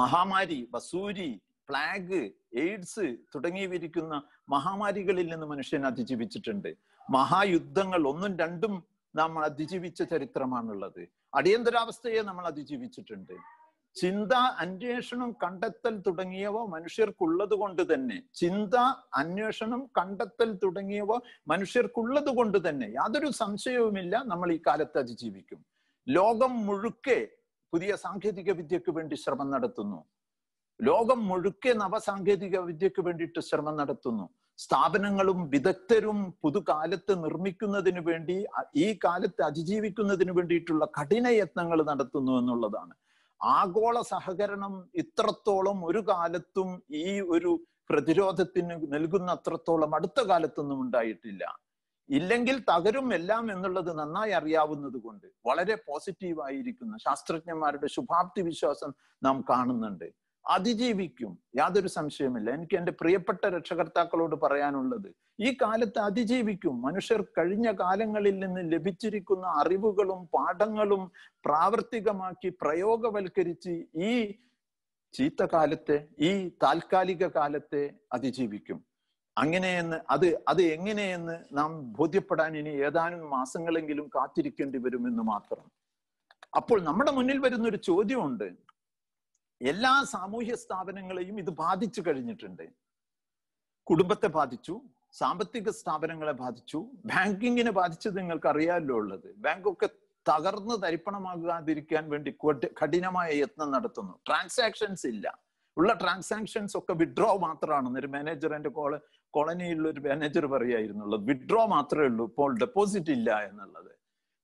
മഹാമാരി വസൂരി പ്ലാഗ് എയ്ഡ്സ് തുടങ്ങിയവിരിക്കുന്ന മഹാമാരികളിൽ നിന്ന് മനുഷ്യൻ അതിജീവിച്ചിട്ടുണ്ട് മഹായുദ്ധങ്ങൾ ഒന്നും രണ്ടും നമ്മൾ അതിജീവിച്ച ചരിത്രമാണുള്ളത് അടിയന്തരാവസ്ഥയെ നമ്മൾ അതിജീവിച്ചിട്ടുണ്ട് ചിന്ത അന്വേഷണം കണ്ടെത്തൽ തുടങ്ങിയവ മനുഷ്യർക്കുള്ളത് കൊണ്ട് തന്നെ ചിന്ത അന്വേഷണം കണ്ടെത്തൽ തുടങ്ങിയവ മനുഷ്യർക്കുള്ളത് കൊണ്ട് തന്നെ യാതൊരു സംശയവുമില്ല നമ്മൾ ഈ കാലത്ത് അതിജീവിക്കും ലോകം മുഴുക്കെ പുതിയ സാങ്കേതിക വിദ്യക്ക് വേണ്ടി ശ്രമം നടത്തുന്നു ലോകം മുഴുക്കെ നവസാങ്കേതിക വിദ്യക്ക് വേണ്ടിയിട്ട് ശ്രമം നടത്തുന്നു സ്ഥാപനങ്ങളും വിദഗ്ധരും പുതുകാലത്ത് നിർമ്മിക്കുന്നതിന് വേണ്ടി ഈ കാലത്ത് അതിജീവിക്കുന്നതിന് വേണ്ടിയിട്ടുള്ള കഠിനയത്നങ്ങൾ നടത്തുന്നു എന്നുള്ളതാണ് ആഗോള സഹകരണം ഇത്രത്തോളം ഒരു കാലത്തും ഈ ഒരു പ്രതിരോധത്തിന് നൽകുന്ന അത്രത്തോളം അടുത്ത കാലത്തൊന്നും ഉണ്ടായിട്ടില്ല ഇല്ലെങ്കിൽ തകരും എല്ലാം എന്നുള്ളത് നന്നായി അറിയാവുന്നത് കൊണ്ട് വളരെ പോസിറ്റീവായിരിക്കുന്ന ശാസ്ത്രജ്ഞന്മാരുടെ ശുഭാപ്തി വിശ്വാസം നാം കാണുന്നുണ്ട് അതിജീവിക്കും യാതൊരു സംശയമില്ല എനിക്ക് എൻ്റെ പ്രിയപ്പെട്ട രക്ഷകർത്താക്കളോട് പറയാനുള്ളത് ഈ കാലത്ത് അതിജീവിക്കും മനുഷ്യർ കഴിഞ്ഞ കാലങ്ങളിൽ നിന്ന് ലഭിച്ചിരിക്കുന്ന അറിവുകളും പാഠങ്ങളും പ്രാവർത്തികമാക്കി പ്രയോഗവൽക്കരിച്ച് ഈ ചീത്ത കാലത്തെ ഈ താൽക്കാലിക കാലത്തെ അതിജീവിക്കും അങ്ങനെയെന്ന് അത് അത് എങ്ങനെയെന്ന് നാം ബോധ്യപ്പെടാൻ ഇനി ഏതാനും മാസങ്ങളെങ്കിലും കാത്തിരിക്കേണ്ടി വരുമെന്ന് മാത്രം അപ്പോൾ നമ്മുടെ മുന്നിൽ വരുന്ന ഒരു ചോദ്യമുണ്ട് എല്ലാ സാമൂഹ്യ സ്ഥാപനങ്ങളെയും ഇത് ബാധിച്ചു കഴിഞ്ഞിട്ടുണ്ട് കുടുംബത്തെ ബാധിച്ചു സാമ്പത്തിക സ്ഥാപനങ്ങളെ ബാധിച്ചു ബാങ്കിങ്ങിനെ ബാധിച്ചത് നിങ്ങൾക്ക് അറിയാമല്ലോ ഉള്ളത് ബാങ്കൊക്കെ തകർന്ന് തരിപ്പണമാകാതിരിക്കാൻ വേണ്ടി കഠിനമായ യത്നം നടത്തുന്നു ട്രാൻസാക്ഷൻസ് ഇല്ല ഉള്ള ട്രാൻസാക്ഷൻസ് ഒക്കെ വിഡ്രോ മാത്രമാണ് ഒരു മാനേജർ എന്റെ കോള കോളനിയിലുള്ള ഒരു മാനേജർ പറയായിരുന്നുള്ളത് വിഡ്രോ മാത്രമേ ഉള്ളൂ ഇപ്പോൾ ഡെപ്പോസിറ്റ് ഇല്ല എന്നുള്ളത്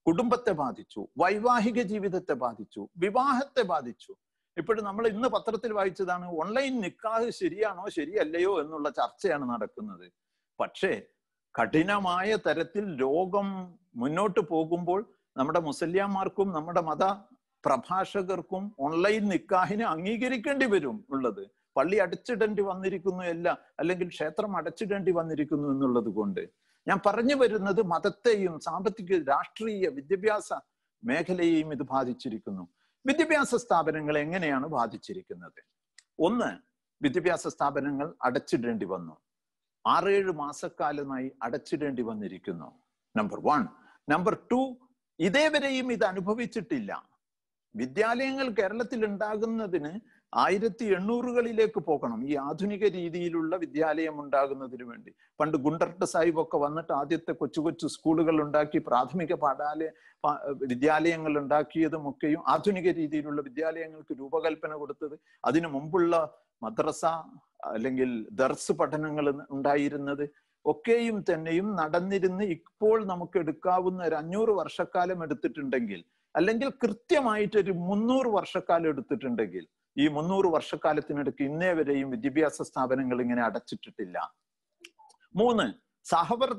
കുടുംബത്തെ ബാധിച്ചു വൈവാഹിക ജീവിതത്തെ ബാധിച്ചു വിവാഹത്തെ ബാധിച്ചു ഇപ്പോഴും നമ്മൾ ഇന്ന് പത്രത്തിൽ വായിച്ചതാണ് ഓൺലൈൻ നിക്കാഹ് ശരിയാണോ ശരിയല്ലയോ എന്നുള്ള ചർച്ചയാണ് നടക്കുന്നത് പക്ഷേ കഠിനമായ തരത്തിൽ രോഗം മുന്നോട്ട് പോകുമ്പോൾ നമ്മുടെ മുസല്യാമാർക്കും നമ്മുടെ മത പ്രഭാഷകർക്കും ഓൺലൈൻ നിക്കാഹിനെ അംഗീകരിക്കേണ്ടി വരും ഉള്ളത് പള്ളി അടച്ചിടേണ്ടി വന്നിരിക്കുന്നു അല്ല അല്ലെങ്കിൽ ക്ഷേത്രം അടച്ചിടേണ്ടി വന്നിരിക്കുന്നു എന്നുള്ളത് കൊണ്ട് ഞാൻ പറഞ്ഞു വരുന്നത് മതത്തെയും സാമ്പത്തിക രാഷ്ട്രീയ വിദ്യാഭ്യാസ മേഖലയെയും ഇത് ബാധിച്ചിരിക്കുന്നു വിദ്യാഭ്യാസ സ്ഥാപനങ്ങൾ എങ്ങനെയാണ് ബാധിച്ചിരിക്കുന്നത് ഒന്ന് വിദ്യാഭ്യാസ സ്ഥാപനങ്ങൾ അടച്ചിടേണ്ടി വന്നു ആറേഴ് മാസക്കാലമായി അടച്ചിടേണ്ടി വന്നിരിക്കുന്നു നമ്പർ വൺ നമ്പർ ടു ഇതേവരെയും ഇത് അനുഭവിച്ചിട്ടില്ല വിദ്യാലയങ്ങൾ കേരളത്തിൽ ഉണ്ടാകുന്നതിന് ആയിരത്തി എണ്ണൂറുകളിലേക്ക് പോകണം ഈ ആധുനിക രീതിയിലുള്ള വിദ്യാലയം ഉണ്ടാകുന്നതിന് വേണ്ടി പണ്ട് ഗുണ്ടർട്ട് സാഹിബ് ഒക്കെ വന്നിട്ട് ആദ്യത്തെ കൊച്ചു കൊച്ചു സ്കൂളുകൾ ഉണ്ടാക്കി പ്രാഥമിക പാഠാലയ വിദ്യാലയങ്ങൾ ഉണ്ടാക്കിയതും ഒക്കെയും ആധുനിക രീതിയിലുള്ള വിദ്യാലയങ്ങൾക്ക് രൂപകൽപ്പന കൊടുത്തത് അതിനു മുമ്പുള്ള മദ്രസ അല്ലെങ്കിൽ ദർസ് പഠനങ്ങൾ ഉണ്ടായിരുന്നത് ഒക്കെയും തന്നെയും നടന്നിരുന്ന് ഇപ്പോൾ നമുക്ക് എടുക്കാവുന്ന ഒരു അഞ്ഞൂറ് വർഷക്കാലം എടുത്തിട്ടുണ്ടെങ്കിൽ അല്ലെങ്കിൽ കൃത്യമായിട്ട് ഒരു മുന്നൂറ് വർഷക്കാലം എടുത്തിട്ടുണ്ടെങ്കിൽ ഈ മുന്നൂറ് വർഷക്കാലത്തിനിടയ്ക്ക് ഇന്നേ വരെയും വിദ്യാഭ്യാസ സ്ഥാപനങ്ങൾ ഇങ്ങനെ അടച്ചിട്ടിട്ടില്ല മൂന്ന് സഹവർ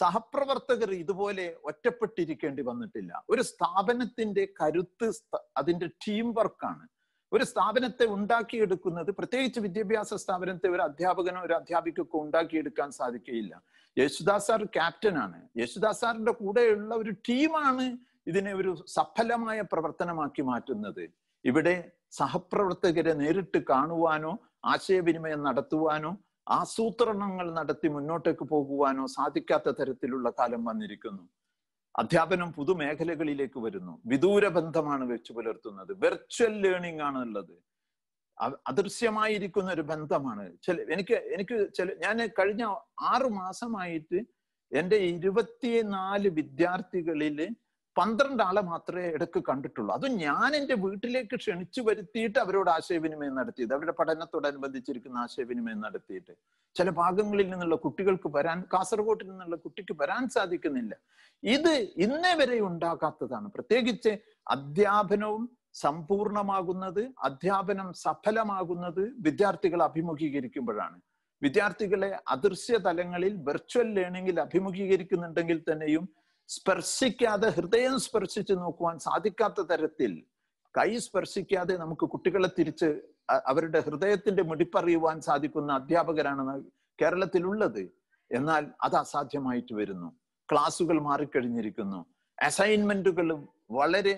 സഹപ്രവർത്തകർ ഇതുപോലെ ഒറ്റപ്പെട്ടിരിക്കേണ്ടി വന്നിട്ടില്ല ഒരു സ്ഥാപനത്തിന്റെ കരുത്ത് അതിന്റെ ടീം വർക്കാണ് ഒരു സ്ഥാപനത്തെ ഉണ്ടാക്കിയെടുക്കുന്നത് പ്രത്യേകിച്ച് വിദ്യാഭ്യാസ സ്ഥാപനത്തെ ഒരു അധ്യാപകനോ ഒരു അധ്യാപികക്കോ ഉണ്ടാക്കിയെടുക്കാൻ സാധിക്കുകയില്ല യേശുദാസ് സാർ ക്യാപ്റ്റനാണ് യേശുദാസ് സാറിന്റെ കൂടെയുള്ള ഒരു ടീമാണ് ഇതിനെ ഒരു സഫലമായ പ്രവർത്തനമാക്കി മാറ്റുന്നത് ഇവിടെ സഹപ്രവർത്തകരെ നേരിട്ട് കാണുവാനോ ആശയവിനിമയം നടത്തുവാനോ ആസൂത്രണങ്ങൾ നടത്തി മുന്നോട്ടേക്ക് പോകുവാനോ സാധിക്കാത്ത തരത്തിലുള്ള കാലം വന്നിരിക്കുന്നു അധ്യാപനം പുതുമേഖലകളിലേക്ക് വരുന്നു വിദൂര ബന്ധമാണ് വെച്ചു പുലർത്തുന്നത് വെർച്വൽ ലേണിംഗ് ആണ് ഉള്ളത് അദൃശ്യമായിരിക്കുന്ന ഒരു ബന്ധമാണ് ചില എനിക്ക് എനിക്ക് ചില ഞാൻ കഴിഞ്ഞ ആറു മാസമായിട്ട് എൻ്റെ ഇരുപത്തിനാല് വിദ്യാർത്ഥികളില് പന്ത്രണ്ട് ആളെ മാത്രമേ ഇടയ്ക്ക് കണ്ടിട്ടുള്ളൂ അത് ഞാൻ എൻ്റെ വീട്ടിലേക്ക് ക്ഷണിച്ചു വരുത്തിയിട്ട് അവരോട് ആശയവിനിമയം നടത്തിയത് അവരുടെ പഠനത്തോടനുബന്ധിച്ചിരിക്കുന്ന ആശയവിനിമയം നടത്തിയിട്ട് ചില ഭാഗങ്ങളിൽ നിന്നുള്ള കുട്ടികൾക്ക് വരാൻ കാസർഗോട്ടിൽ നിന്നുള്ള കുട്ടിക്ക് വരാൻ സാധിക്കുന്നില്ല ഇത് ഇന്നേ വരെ ഉണ്ടാകാത്തതാണ് പ്രത്യേകിച്ച് അധ്യാപനവും സമ്പൂർണമാകുന്നത് അധ്യാപനം സഫലമാകുന്നത് വിദ്യാർത്ഥികൾ അഭിമുഖീകരിക്കുമ്പോഴാണ് വിദ്യാർത്ഥികളെ അദൃശ്യ തലങ്ങളിൽ വെർച്വൽ ലേണിംഗിൽ അഭിമുഖീകരിക്കുന്നുണ്ടെങ്കിൽ തന്നെയും സ്പർശിക്കാതെ ഹൃദയം സ്പർശിച്ച് നോക്കുവാൻ സാധിക്കാത്ത തരത്തിൽ കൈ സ്പർശിക്കാതെ നമുക്ക് കുട്ടികളെ തിരിച്ച് അവരുടെ ഹൃദയത്തിന്റെ മുടിപ്പറിയുവാൻ സാധിക്കുന്ന അധ്യാപകരാണ് കേരളത്തിലുള്ളത് എന്നാൽ അത് അസാധ്യമായിട്ട് വരുന്നു ക്ലാസ്സുകൾ മാറിക്കഴിഞ്ഞിരിക്കുന്നു അസൈൻമെന്റുകൾ വളരെ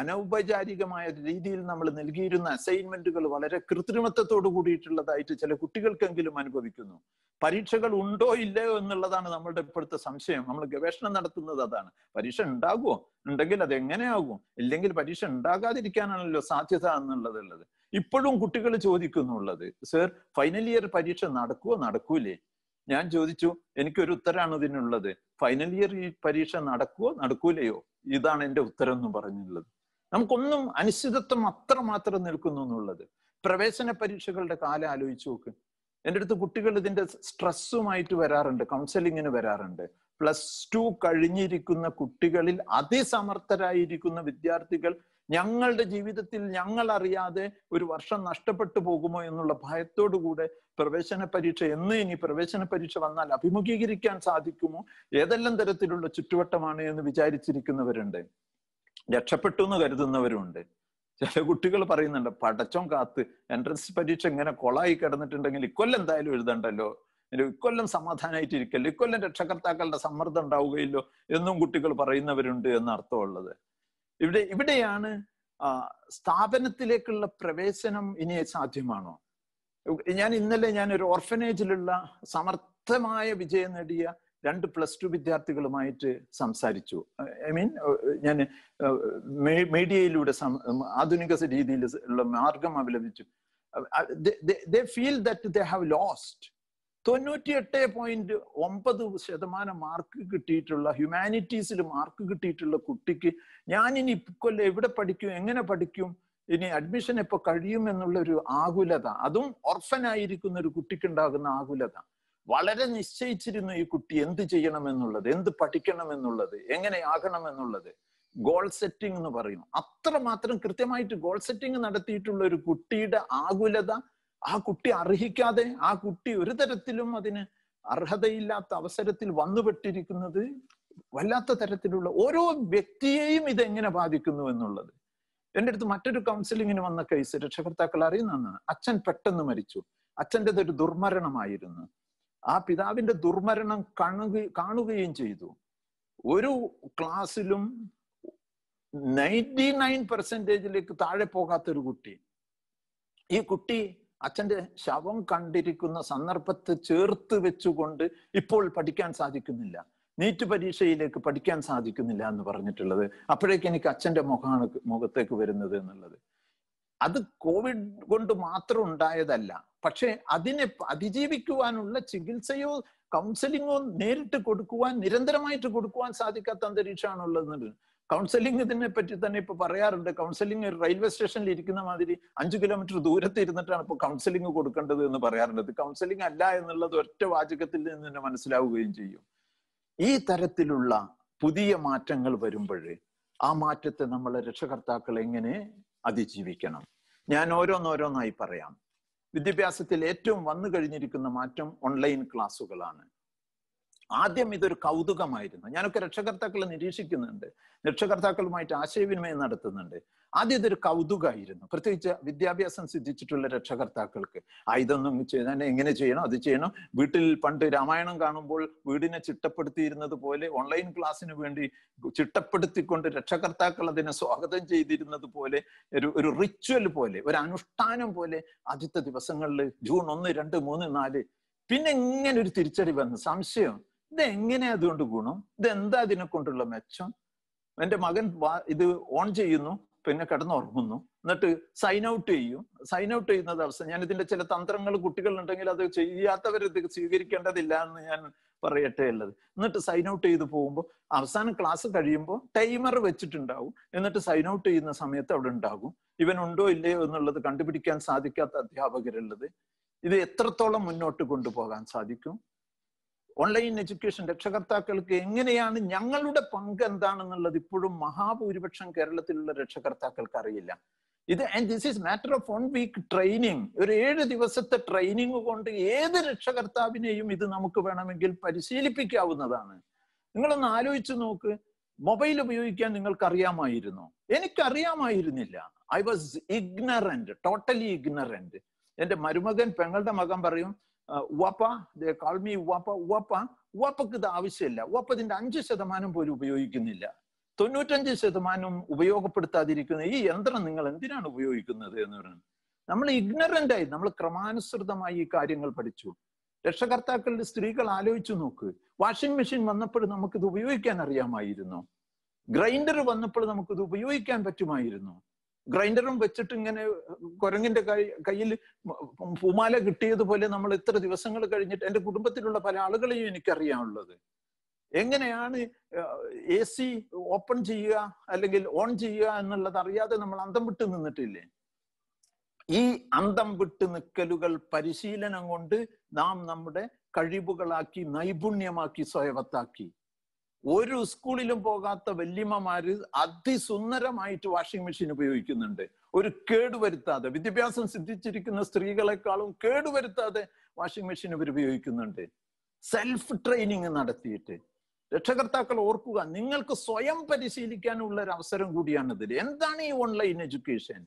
അനൗപചാരികമായ രീതിയിൽ നമ്മൾ നൽകിയിരുന്ന അസൈൻമെന്റുകൾ വളരെ കൃത്രിമത്വത്തോട് കൂടിയിട്ടുള്ളതായിട്ട് ചില കുട്ടികൾക്കെങ്കിലും അനുഭവിക്കുന്നു പരീക്ഷകൾ ഉണ്ടോ ഇല്ലയോ എന്നുള്ളതാണ് നമ്മളുടെ ഇപ്പോഴത്തെ സംശയം നമ്മൾ ഗവേഷണം നടത്തുന്നത് അതാണ് പരീക്ഷ ഉണ്ടാകുമോ ഉണ്ടെങ്കിൽ അത് എങ്ങനെയാകും ഇല്ലെങ്കിൽ പരീക്ഷ ഉണ്ടാകാതിരിക്കാനാണല്ലോ സാധ്യത എന്നുള്ളത് ഉള്ളത് ഇപ്പോഴും കുട്ടികൾ ചോദിക്കുന്നുള്ളത് സർ ഫൈനൽ ഇയർ പരീക്ഷ നടക്കുമോ നടക്കൂലേ ഞാൻ ചോദിച്ചു എനിക്കൊരു ഉത്തരാണ് ഇതിനുള്ളത് ഫൈനൽ ഇയർ പരീക്ഷ നടക്കുമോ നടക്കൂലയോ ഇതാണ് എന്റെ ഉത്തരം എന്ന് പറഞ്ഞുള്ളത് നമുക്കൊന്നും അനിശ്ചിതത്വം അത്രമാത്രം നിൽക്കുന്നു എന്നുള്ളത് പ്രവേശന പരീക്ഷകളുടെ കാലം ആലോചിച്ച് നോക്ക് എൻ്റെ അടുത്ത് കുട്ടികൾ ഇതിന്റെ സ്ട്രെസ്സുമായിട്ട് വരാറുണ്ട് കൗൺസലിങ്ങിന് വരാറുണ്ട് പ്ലസ് ടു കഴിഞ്ഞിരിക്കുന്ന കുട്ടികളിൽ അതിസമർത്ഥരായിരിക്കുന്ന വിദ്യാർത്ഥികൾ ഞങ്ങളുടെ ജീവിതത്തിൽ ഞങ്ങൾ അറിയാതെ ഒരു വർഷം നഷ്ടപ്പെട്ടു പോകുമോ എന്നുള്ള ഭയത്തോടുകൂടെ പ്രവേശന പരീക്ഷ എന്ന് ഇനി പ്രവേശന പരീക്ഷ വന്നാൽ അഭിമുഖീകരിക്കാൻ സാധിക്കുമോ ഏതെല്ലാം തരത്തിലുള്ള ചുറ്റുവട്ടമാണ് എന്ന് വിചാരിച്ചിരിക്കുന്നവരുണ്ട് രക്ഷപ്പെട്ടു എന്ന് കരുതുന്നവരുണ്ട് ചില കുട്ടികൾ പറയുന്നുണ്ട് പടച്ചോം കാത്ത് എൻട്രൻസ് പരീക്ഷ ഇങ്ങനെ കൊളായി കിടന്നിട്ടുണ്ടെങ്കിൽ ഇക്കൊല്ലം എന്തായാലും എഴുതണ്ടല്ലോ ഇക്കൊല്ലം സമാധാനമായിട്ടിരിക്കല്ലോ ഇക്കൊല്ലം രക്ഷകർത്താക്കളുടെ സമ്മർദ്ദം ഉണ്ടാവുകയില്ലോ എന്നും കുട്ടികൾ പറയുന്നവരുണ്ട് എന്ന അർത്ഥമുള്ളത് ഇവിടെ ഇവിടെയാണ് സ്ഥാപനത്തിലേക്കുള്ള പ്രവേശനം ഇനി സാധ്യമാണോ ഞാൻ ഇന്നലെ ഞാൻ ഒരു ഓർഫനേജിലുള്ള സമർത്ഥമായ വിജയം നേടിയ രണ്ട് പ്ലസ് ടു വിദ്യാർത്ഥികളുമായിട്ട് സംസാരിച്ചു ഐ മീൻ ഞാൻ മീഡിയയിലൂടെ ആധുനിക രീതിയിൽ ഉള്ള മാർഗം അവലംബിച്ചു they feel that they have lost തൊണ്ണൂറ്റിയെട്ട് പോയിന്റ് ഒമ്പത് ശതമാനം മാർക്ക് കിട്ടിയിട്ടുള്ള ഹ്യൂമാനിറ്റീസിൽ മാർക്ക് കിട്ടിയിട്ടുള്ള കുട്ടിക്ക് ഞാൻ ഇനി ഇക്കൊല്ലം എവിടെ പഠിക്കും എങ്ങനെ പഠിക്കും ഇനി അഡ്മിഷൻ എപ്പോ കഴിയും എന്നുള്ള ഒരു ആകുലത അതും ഓർഫൻ ആയിരിക്കുന്ന ഒരു കുട്ടിക്കുണ്ടാകുന്ന ആകുലത വളരെ നിശ്ചയിച്ചിരുന്നു ഈ കുട്ടി എന്ത് ചെയ്യണമെന്നുള്ളത് എന്ത് പഠിക്കണമെന്നുള്ളത് എന്നുള്ളത് ഗോൾ സെറ്റിംഗ് എന്ന് അത്ര അത്രമാത്രം കൃത്യമായിട്ട് ഗോൾ സെറ്റിംഗ് നടത്തിയിട്ടുള്ള ഒരു കുട്ടിയുടെ ആകുലത ആ കുട്ടി അർഹിക്കാതെ ആ കുട്ടി ഒരു തരത്തിലും അതിന് അർഹതയില്ലാത്ത അവസരത്തിൽ വന്നുപെട്ടിരിക്കുന്നത് വല്ലാത്ത തരത്തിലുള്ള ഓരോ വ്യക്തിയെയും ഇതെങ്ങനെ ബാധിക്കുന്നു എന്നുള്ളത് എൻ്റെ അടുത്ത് മറ്റൊരു കൗൺസിലിങ്ങിന് വന്ന കേസ് രക്ഷകർത്താക്കൾ അറിയുന്നതാണ് അച്ഛൻ പെട്ടെന്ന് മരിച്ചു അച്ഛൻ്റെത് ഒരു ദുർമരണമായിരുന്നു ആ പിതാവിന്റെ ദുർമരണം കാണുക കാണുകയും ചെയ്തു ഒരു ക്ലാസ്സിലും നയൻറ്റി നയൻ പെർസെൻറ്റേജിലേക്ക് താഴെ പോകാത്തൊരു കുട്ടി ഈ കുട്ടി അച്ഛന്റെ ശവം കണ്ടിരിക്കുന്ന സന്ദർഭത്തെ ചേർത്ത് വെച്ചുകൊണ്ട് ഇപ്പോൾ പഠിക്കാൻ സാധിക്കുന്നില്ല നീറ്റ് പരീക്ഷയിലേക്ക് പഠിക്കാൻ സാധിക്കുന്നില്ല എന്ന് പറഞ്ഞിട്ടുള്ളത് അപ്പോഴേക്ക് എനിക്ക് അച്ഛന്റെ മുഖമാണ് മുഖത്തേക്ക് വരുന്നത് എന്നുള്ളത് അത് കോവിഡ് കൊണ്ട് മാത്രം ഉണ്ടായതല്ല പക്ഷേ അതിനെ അതിജീവിക്കുവാനുള്ള ചികിത്സയോ കൗൺസിലിങ്ങോ നേരിട്ട് കൊടുക്കുവാൻ നിരന്തരമായിട്ട് കൊടുക്കുവാൻ സാധിക്കാത്ത ഉള്ളത് കൗൺസിലിംഗ് ഇതിനെ പറ്റി തന്നെ ഇപ്പൊ പറയാറുണ്ട് കൗൺസിലിംഗ് റെയിൽവേ സ്റ്റേഷനിൽ ഇരിക്കുന്ന മാതിരി അഞ്ചു കിലോമീറ്റർ ദൂരത്ത് ഇരുന്നിട്ടാണ് ഇപ്പൊ കൗൺസിലിംഗ് കൊടുക്കേണ്ടത് എന്ന് പറയാറുണ്ട് കൗൺസിലിംഗ് അല്ല എന്നുള്ളത് ഒറ്റ വാചകത്തിൽ നിന്ന് തന്നെ മനസ്സിലാവുകയും ചെയ്യും ഈ തരത്തിലുള്ള പുതിയ മാറ്റങ്ങൾ വരുമ്പോഴേ ആ മാറ്റത്തെ നമ്മളെ രക്ഷകർത്താക്കൾ എങ്ങനെ അതിജീവിക്കണം ഞാൻ ഓരോന്നോരോന്നായി പറയാം വിദ്യാഭ്യാസത്തിൽ ഏറ്റവും വന്നു കഴിഞ്ഞിരിക്കുന്ന മാറ്റം ഓൺലൈൻ ക്ലാസ്സുകളാണ് ആദ്യം ഇതൊരു കൗതുകമായിരുന്നു ഞാനൊക്കെ രക്ഷകർത്താക്കളെ നിരീക്ഷിക്കുന്നുണ്ട് രക്ഷകർത്താക്കളുമായിട്ട് ആശയവിനിമയം നടത്തുന്നുണ്ട് ആദ്യം ഇതൊരു കൗതുകമായിരുന്നു പ്രത്യേകിച്ച് വിദ്യാഭ്യാസം സിദ്ധിച്ചിട്ടുള്ള രക്ഷകർത്താക്കൾക്ക് ആ ഇതൊന്നും ചെയ്താൽ എങ്ങനെ ചെയ്യണം അത് ചെയ്യണം വീട്ടിൽ പണ്ട് രാമായണം കാണുമ്പോൾ വീടിനെ ചിട്ടപ്പെടുത്തിയിരുന്നത് പോലെ ഓൺലൈൻ ക്ലാസ്സിന് വേണ്ടി ചിട്ടപ്പെടുത്തിക്കൊണ്ട് രക്ഷകർത്താക്കൾ അതിനെ സ്വാഗതം ചെയ്തിരുന്നത് പോലെ ഒരു ഒരു റിച്വൽ പോലെ ഒരു അനുഷ്ഠാനം പോലെ ആദ്യത്തെ ദിവസങ്ങളിൽ ജൂൺ ഒന്ന് രണ്ട് മൂന്ന് നാല് പിന്നെ ഇങ്ങനെ ഒരു തിരിച്ചടി വന്നു സംശയം ഇതെങ്ങനെ അതുകൊണ്ട് ഗുണം ഇതെന്താ അതിനെ കൊണ്ടുള്ള മെച്ചം എൻ്റെ മകൻ ഇത് ഓൺ ചെയ്യുന്നു പിന്നെ കിടന്നുറങ്ങുന്നു എന്നിട്ട് സൈൻ ഔട്ട് ചെയ്യും സൈൻ ഔട്ട് ചെയ്യുന്ന ദിവസം ഞാൻ ഇതിന്റെ ചില തന്ത്രങ്ങൾ കുട്ടികളുണ്ടെങ്കിൽ അത് ചെയ്യാത്തവർ ഇത് സ്വീകരിക്കേണ്ടതില്ല എന്ന് ഞാൻ പറയട്ടെ ഉള്ളത് എന്നിട്ട് സൈൻ ഔട്ട് ചെയ്ത് പോകുമ്പോൾ അവസാനം ക്ലാസ് കഴിയുമ്പോൾ ടൈമർ വെച്ചിട്ടുണ്ടാവും എന്നിട്ട് സൈൻ ഔട്ട് ചെയ്യുന്ന സമയത്ത് അവിടെ ഉണ്ടാകും ഇവൻ ഉണ്ടോ ഇല്ലയോ എന്നുള്ളത് കണ്ടുപിടിക്കാൻ സാധിക്കാത്ത അധ്യാപകരുള്ളത് ഇത് എത്രത്തോളം മുന്നോട്ട് കൊണ്ടുപോകാൻ സാധിക്കും ഓൺലൈൻ എഡ്യൂക്കേഷൻ രക്ഷകർത്താക്കൾക്ക് എങ്ങനെയാണ് ഞങ്ങളുടെ പങ്ക് എന്താണെന്നുള്ളത് ഇപ്പോഴും മഹാഭൂരിപക്ഷം കേരളത്തിലുള്ള രക്ഷകർത്താക്കൾക്ക് അറിയില്ല ഇത് and this is matter of one week training ഒരു ഏഴ് ദിവസത്തെ ട്രെയിനിങ് കൊണ്ട് ഏത് രക്ഷകർത്താവിനെയും ഇത് നമുക്ക് വേണമെങ്കിൽ പരിശീലിപ്പിക്കാവുന്നതാണ് നിങ്ങളൊന്ന് ആലോചിച്ചു നോക്ക് മൊബൈൽ ഉപയോഗിക്കാൻ നിങ്ങൾക്ക് അറിയാമായിരുന്നോ എനിക്കറിയാമായിരുന്നില്ല I was ignorant totally ignorant എന്റെ മരുമകൻ പെങ്ങളുടെ മകൻ പറയും വപ്പ കാൾ മീ വപ്പ വപ്പ വപ്പക്ക് ഇത് ആവശ്യമില്ല വപ്പതിന്റെ ഇതിന്റെ അഞ്ച് ശതമാനം പോലും ഉപയോഗിക്കുന്നില്ല തൊണ്ണൂറ്റഞ്ച് ശതമാനം ഉപയോഗപ്പെടുത്താതിരിക്കുന്ന ഈ യന്ത്രം നിങ്ങൾ എന്തിനാണ് ഉപയോഗിക്കുന്നത് എന്ന് പറയുന്നത് നമ്മൾ ഇഗ്നറന്റ് ആയി നമ്മൾ ക്രമാനുസൃതമായി ഈ കാര്യങ്ങൾ പഠിച്ചു രക്ഷകർത്താക്കളുടെ സ്ത്രീകൾ ആലോചിച്ചു നോക്ക് വാഷിംഗ് മെഷീൻ വന്നപ്പോൾ നമുക്കിത് ഉപയോഗിക്കാൻ അറിയാമായിരുന്നു ഗ്രൈൻഡർ വന്നപ്പോൾ നമുക്കിത് ഉപയോഗിക്കാൻ പറ്റുമായിരുന്നു ഗ്രൈൻഡറും വെച്ചിട്ട് ഇങ്ങനെ കുരങ്ങിന്റെ കയ്യിൽ പൂമാല കിട്ടിയതുപോലെ നമ്മൾ ഇത്ര ദിവസങ്ങൾ കഴിഞ്ഞിട്ട് എൻ്റെ കുടുംബത്തിലുള്ള പല ആളുകളെയും എനിക്കറിയാനുള്ളത് എങ്ങനെയാണ് എ സി ഓപ്പൺ ചെയ്യുക അല്ലെങ്കിൽ ഓൺ ചെയ്യുക എന്നുള്ളത് അറിയാതെ നമ്മൾ അന്തം വിട്ട് നിന്നിട്ടില്ലേ ഈ അന്തം വിട്ട് നിൽക്കലുകൾ പരിശീലനം കൊണ്ട് നാം നമ്മുടെ കഴിവുകളാക്കി നൈപുണ്യമാക്കി സ്വയവത്താക്കി ഒരു സ്കൂളിലും പോകാത്ത വല്യമ്മമാര് അതിസുന്ദരമായിട്ട് വാഷിംഗ് മെഷീൻ ഉപയോഗിക്കുന്നുണ്ട് ഒരു കേടുവരുത്താതെ വിദ്യാഭ്യാസം സിദ്ധിച്ചിരിക്കുന്ന സ്ത്രീകളെക്കാളും കേടുവരുത്താതെ വാഷിംഗ് മെഷീൻ ഇവർ ഉപയോഗിക്കുന്നുണ്ട് സെൽഫ് ട്രെയിനിങ് നടത്തിയിട്ട് രക്ഷകർത്താക്കൾ ഓർക്കുക നിങ്ങൾക്ക് സ്വയം പരിശീലിക്കാനുള്ള ഒരു അവസരം കൂടിയാണിതിൽ എന്താണ് ഈ ഓൺലൈൻ എഡ്യൂക്കേഷൻ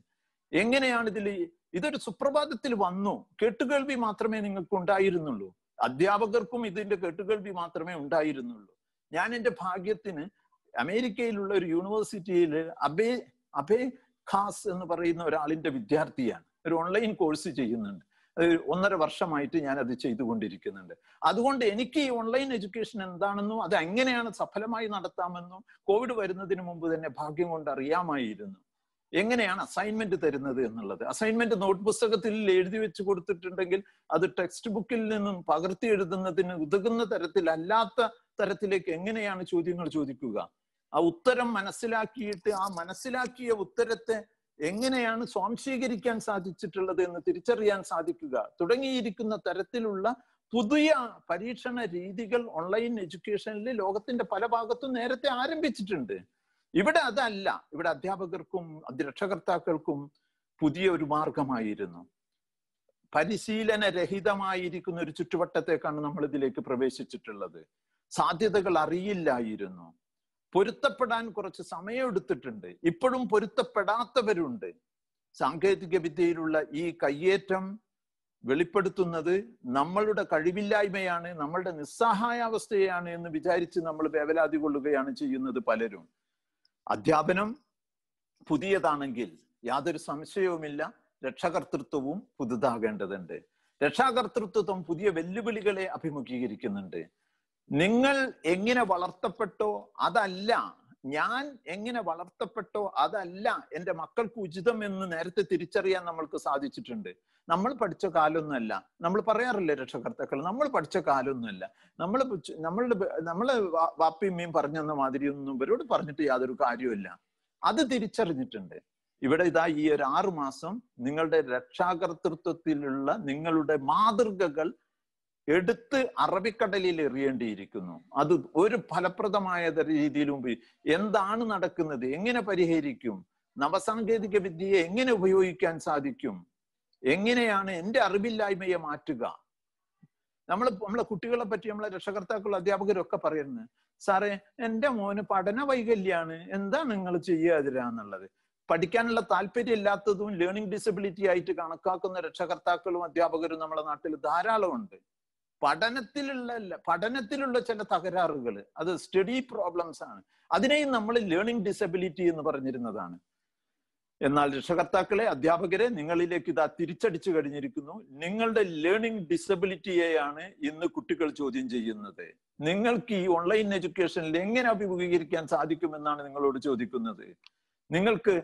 എങ്ങനെയാണ് ഇതിൽ ഇതൊരു സുപ്രഭാതത്തിൽ വന്നു കേട്ടുകേൾവി മാത്രമേ നിങ്ങൾക്ക് ഉണ്ടായിരുന്നുള്ളൂ അധ്യാപകർക്കും ഇതിന്റെ കേട്ടുകേൾവി മാത്രമേ ഉണ്ടായിരുന്നുള്ളൂ ഞാൻ എൻ്റെ ഭാഗ്യത്തിന് അമേരിക്കയിലുള്ള ഒരു യൂണിവേഴ്സിറ്റിയിൽ അബേ അബേ ഖാസ് എന്ന് പറയുന്ന ഒരാളിന്റെ വിദ്യാർത്ഥിയാണ് ഒരു ഓൺലൈൻ കോഴ്സ് ചെയ്യുന്നുണ്ട് ഒന്നര വർഷമായിട്ട് ഞാൻ അത് ചെയ്തുകൊണ്ടിരിക്കുന്നുണ്ട് അതുകൊണ്ട് എനിക്ക് ഈ ഓൺലൈൻ എഡ്യൂക്കേഷൻ എന്താണെന്നും അത് എങ്ങനെയാണ് സഫലമായി നടത്താമെന്നും കോവിഡ് വരുന്നതിന് മുമ്പ് തന്നെ ഭാഗ്യം കൊണ്ട് അറിയാമായിരുന്നു എങ്ങനെയാണ് അസൈൻമെന്റ് തരുന്നത് എന്നുള്ളത് അസൈൻമെന്റ് നോട്ട് പുസ്തകത്തിൽ എഴുതി വെച്ച് കൊടുത്തിട്ടുണ്ടെങ്കിൽ അത് ടെക്സ്റ്റ് ബുക്കിൽ നിന്നും പകർത്തി എഴുതുന്നതിന് ഉതകുന്ന തരത്തിലല്ലാത്ത തരത്തിലേക്ക് എങ്ങനെയാണ് ചോദ്യങ്ങൾ ചോദിക്കുക ആ ഉത്തരം മനസ്സിലാക്കിയിട്ട് ആ മനസ്സിലാക്കിയ ഉത്തരത്തെ എങ്ങനെയാണ് സ്വാംശീകരിക്കാൻ സാധിച്ചിട്ടുള്ളത് എന്ന് തിരിച്ചറിയാൻ സാധിക്കുക തുടങ്ങിയിരിക്കുന്ന തരത്തിലുള്ള പുതിയ പരീക്ഷണ രീതികൾ ഓൺലൈൻ എഡ്യൂക്കേഷനിൽ ലോകത്തിന്റെ പല ഭാഗത്തും നേരത്തെ ആരംഭിച്ചിട്ടുണ്ട് ഇവിടെ അതല്ല ഇവിടെ അധ്യാപകർക്കും രക്ഷകർത്താക്കൾക്കും പുതിയ ഒരു മാർഗമായിരുന്നു പരിശീലനരഹിതമായിരിക്കുന്ന ഒരു ചുറ്റുവട്ടത്തേക്കാണ് നമ്മൾ ഇതിലേക്ക് പ്രവേശിച്ചിട്ടുള്ളത് സാധ്യതകൾ അറിയില്ലായിരുന്നു പൊരുത്തപ്പെടാൻ കുറച്ച് സമയമെടുത്തിട്ടുണ്ട് ഇപ്പോഴും പൊരുത്തപ്പെടാത്തവരുണ്ട് സാങ്കേതിക വിദ്യയിലുള്ള ഈ കയ്യേറ്റം വെളിപ്പെടുത്തുന്നത് നമ്മളുടെ കഴിവില്ലായ്മയാണ് നമ്മളുടെ നിസ്സഹായാവസ്ഥയാണ് എന്ന് വിചാരിച്ച് നമ്മൾ വേവലാതി കൊള്ളുകയാണ് ചെയ്യുന്നത് പലരും അധ്യാപനം പുതിയതാണെങ്കിൽ യാതൊരു സംശയവുമില്ല രക്ഷകർത്തൃത്വവും പുതുതാകേണ്ടതുണ്ട് രക്ഷാകർത്തൃത്വം പുതിയ വെല്ലുവിളികളെ അഭിമുഖീകരിക്കുന്നുണ്ട് നിങ്ങൾ എങ്ങനെ വളർത്തപ്പെട്ടോ അതല്ല ഞാൻ എങ്ങനെ വളർത്തപ്പെട്ടോ അതല്ല എൻ്റെ മക്കൾക്ക് ഉചിതം എന്ന് നേരത്തെ തിരിച്ചറിയാൻ നമ്മൾക്ക് സാധിച്ചിട്ടുണ്ട് നമ്മൾ പഠിച്ച കാലൊന്നുമല്ല നമ്മൾ പറയാറില്ലേ രക്ഷകർത്താക്കൾ നമ്മൾ പഠിച്ച കാലൊന്നുമല്ല നമ്മൾ നമ്മളുടെ നമ്മളെ വാപ്പിയമ്മയും പറഞ്ഞെന്ന മാതിരിയൊന്നും ഇവരോട് പറഞ്ഞിട്ട് യാതൊരു കാര്യമില്ല അത് തിരിച്ചറിഞ്ഞിട്ടുണ്ട് ഇവിടെ ഇതാ ഈ ഒരു ആറുമാസം മാസം നിങ്ങളുടെ രക്ഷാകർത്തൃത്വത്തിലുള്ള നിങ്ങളുടെ മാതൃകകൾ എടുത്ത് അറബിക്കടലിൽ എറിയേണ്ടിയിരിക്കുന്നു അത് ഒരു ഫലപ്രദമായ രീതിയിലും എന്താണ് നടക്കുന്നത് എങ്ങനെ പരിഹരിക്കും നവസാങ്കേതിക വിദ്യയെ എങ്ങനെ ഉപയോഗിക്കാൻ സാധിക്കും എങ്ങനെയാണ് എൻ്റെ അറിവില്ലായ്മയെ മാറ്റുക നമ്മൾ നമ്മളെ കുട്ടികളെ പറ്റി നമ്മളെ രക്ഷകർത്താക്കൾ അധ്യാപകരൊക്കെ പറയുന്നത് സാറേ എൻ്റെ മോന് പഠന വൈകല്യാണ് എന്താ നിങ്ങൾ ചെയ്യാതിരാന്നുള്ളത് പഠിക്കാനുള്ള താല്പര്യം ഇല്ലാത്തതും ലേണിംഗ് ഡിസബിലിറ്റി ആയിട്ട് കണക്കാക്കുന്ന രക്ഷകർത്താക്കളും അധ്യാപകരും നമ്മുടെ നാട്ടിൽ ധാരാളമുണ്ട് പഠനത്തിലുള്ള പഠനത്തിലുള്ള ചില തകരാറുകൾ അത് സ്റ്റഡി പ്രോബ്ലംസ് ആണ് അതിനെയും നമ്മൾ ലേണിംഗ് ഡിസബിലിറ്റി എന്ന് പറഞ്ഞിരുന്നതാണ് എന്നാൽ രക്ഷകർത്താക്കളെ അധ്യാപകരെ നിങ്ങളിലേക്ക് ഇതാ തിരിച്ചടിച്ചു കഴിഞ്ഞിരിക്കുന്നു നിങ്ങളുടെ ലേണിംഗ് ഡിസബിലിറ്റിയെയാണ് ഇന്ന് കുട്ടികൾ ചോദ്യം ചെയ്യുന്നത് നിങ്ങൾക്ക് ഈ ഓൺലൈൻ എഡ്യൂക്കേഷനിൽ എങ്ങനെ അഭിമുഖീകരിക്കാൻ സാധിക്കുമെന്നാണ് നിങ്ങളോട് ചോദിക്കുന്നത് നിങ്ങൾക്ക്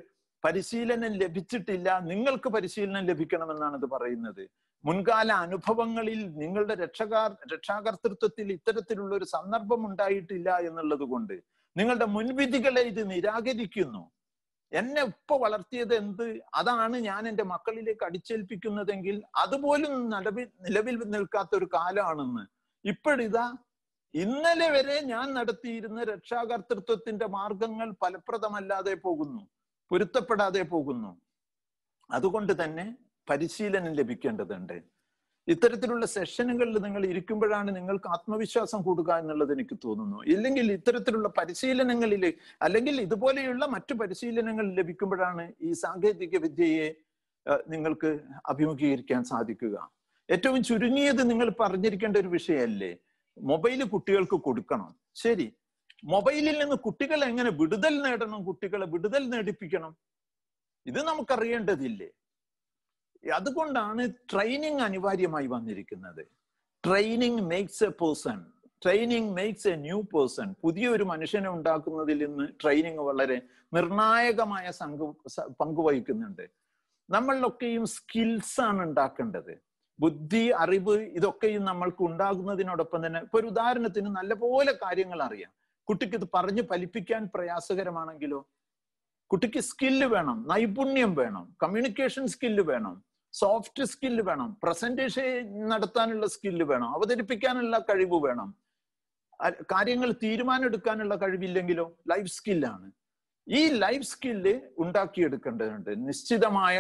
പരിശീലനം ലഭിച്ചിട്ടില്ല നിങ്ങൾക്ക് പരിശീലനം ലഭിക്കണമെന്നാണ് ഇത് പറയുന്നത് മുൻകാല അനുഭവങ്ങളിൽ നിങ്ങളുടെ രക്ഷകാർ രക്ഷാകർത്തൃത്വത്തിൽ ഇത്തരത്തിലുള്ള ഒരു സന്ദർഭം ഉണ്ടായിട്ടില്ല എന്നുള്ളത് കൊണ്ട് നിങ്ങളുടെ മുൻവിധികളെ ഇത് നിരാകരിക്കുന്നു എന്നെ ഉപ്പ വളർത്തിയത് എന്ത് അതാണ് ഞാൻ എൻ്റെ മക്കളിലേക്ക് അടിച്ചേൽപ്പിക്കുന്നതെങ്കിൽ അതുപോലും നിലവിൽ നിലവിൽ നിൽക്കാത്ത ഒരു കാലമാണെന്ന് ഇപ്പോഴിതാ ഇന്നലെ വരെ ഞാൻ നടത്തിയിരുന്ന രക്ഷാകർത്തൃത്വത്തിന്റെ മാർഗങ്ങൾ ഫലപ്രദമല്ലാതെ പോകുന്നു പൊരുത്തപ്പെടാതെ പോകുന്നു അതുകൊണ്ട് തന്നെ പരിശീലനം ലഭിക്കേണ്ടതുണ്ട് ഇത്തരത്തിലുള്ള സെഷനുകളിൽ നിങ്ങൾ ഇരിക്കുമ്പോഴാണ് നിങ്ങൾക്ക് ആത്മവിശ്വാസം കൂടുക എന്നുള്ളത് എനിക്ക് തോന്നുന്നു ഇല്ലെങ്കിൽ ഇത്തരത്തിലുള്ള പരിശീലനങ്ങളിൽ അല്ലെങ്കിൽ ഇതുപോലെയുള്ള മറ്റു പരിശീലനങ്ങൾ ലഭിക്കുമ്പോഴാണ് ഈ സാങ്കേതിക വിദ്യയെ നിങ്ങൾക്ക് അഭിമുഖീകരിക്കാൻ സാധിക്കുക ഏറ്റവും ചുരുങ്ങിയത് നിങ്ങൾ പറഞ്ഞിരിക്കേണ്ട ഒരു വിഷയമല്ലേ മൊബൈൽ കുട്ടികൾക്ക് കൊടുക്കണം ശരി മൊബൈലിൽ നിന്ന് കുട്ടികളെ എങ്ങനെ വിടുതൽ നേടണം കുട്ടികളെ വിടുതൽ നേടിപ്പിക്കണം ഇത് നമുക്കറിയേണ്ടതില്ലേ അതുകൊണ്ടാണ് ട്രെയിനിങ് അനിവാര്യമായി വന്നിരിക്കുന്നത് training makes a person training makes a new person പുതിയൊരു മനുഷ്യനെ ഉണ്ടാക്കുന്നതിൽ നിന്ന് ട്രെയിനിങ് വളരെ നിർണായകമായ സംഘ പങ്കുവഹിക്കുന്നുണ്ട് നമ്മളിലൊക്കെയും സ്കിൽസ് ആണ് ഉണ്ടാക്കേണ്ടത് ബുദ്ധി അറിവ് ഇതൊക്കെയും നമ്മൾക്ക് ഉണ്ടാകുന്നതിനോടൊപ്പം തന്നെ ഇപ്പൊ ഒരു ഉദാഹരണത്തിന് നല്ലപോലെ കാര്യങ്ങൾ അറിയാം കുട്ടിക്ക് ഇത് പറഞ്ഞു ഫലിപ്പിക്കാൻ പ്രയാസകരമാണെങ്കിലോ കുട്ടിക്ക് സ്കില്ല് വേണം നൈപുണ്യം വേണം കമ്മ്യൂണിക്കേഷൻ സ്കില്ല് വേണം സോഫ്റ്റ് സ്കില്ല് വേണം പ്രസന്റേഷൻ നടത്താനുള്ള സ്കില്ല് വേണം അവതരിപ്പിക്കാനുള്ള കഴിവ് വേണം കാര്യങ്ങൾ തീരുമാനം എടുക്കാനുള്ള കഴിവില്ലെങ്കിലോ ലൈഫ് സ്കില്ലാണ് ഈ ലൈഫ് സ്കില്ല് ഉണ്ടാക്കിയെടുക്കേണ്ടതുണ്ട് നിശ്ചിതമായ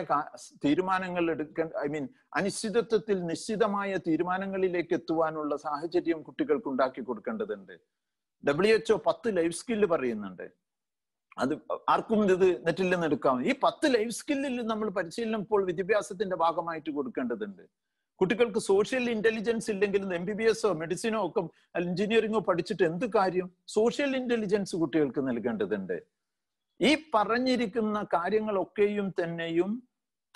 തീരുമാനങ്ങൾ എടുക്ക ഐ മീൻ അനിശ്ചിതത്വത്തിൽ നിശ്ചിതമായ തീരുമാനങ്ങളിലേക്ക് എത്തുവാനുള്ള സാഹചര്യം കുട്ടികൾക്ക് ഉണ്ടാക്കി കൊടുക്കേണ്ടതുണ്ട് ഡബ്ല്യു എച്ച്ഒ പത്ത് ലൈഫ് സ്കില്ല് പറയുന്നുണ്ട് അത് ആർക്കും ഇത് നെറ്റിൽ നിന്ന് എടുക്കാം ഈ പത്ത് ലൈഫ് സ്കില്ലിൽ നമ്മൾ പരിശീലനം ഇപ്പോൾ വിദ്യാഭ്യാസത്തിന്റെ ഭാഗമായിട്ട് കൊടുക്കേണ്ടതുണ്ട് കുട്ടികൾക്ക് സോഷ്യൽ ഇന്റലിജൻസ് ഇല്ലെങ്കിലും എം ബി ബി എസോ മെഡിസിനോ ഒക്കെ എഞ്ചിനീയറിംഗോ പഠിച്ചിട്ട് എന്ത് കാര്യം സോഷ്യൽ ഇന്റലിജൻസ് കുട്ടികൾക്ക് നൽകേണ്ടതുണ്ട് ഈ പറഞ്ഞിരിക്കുന്ന കാര്യങ്ങളൊക്കെയും തന്നെയും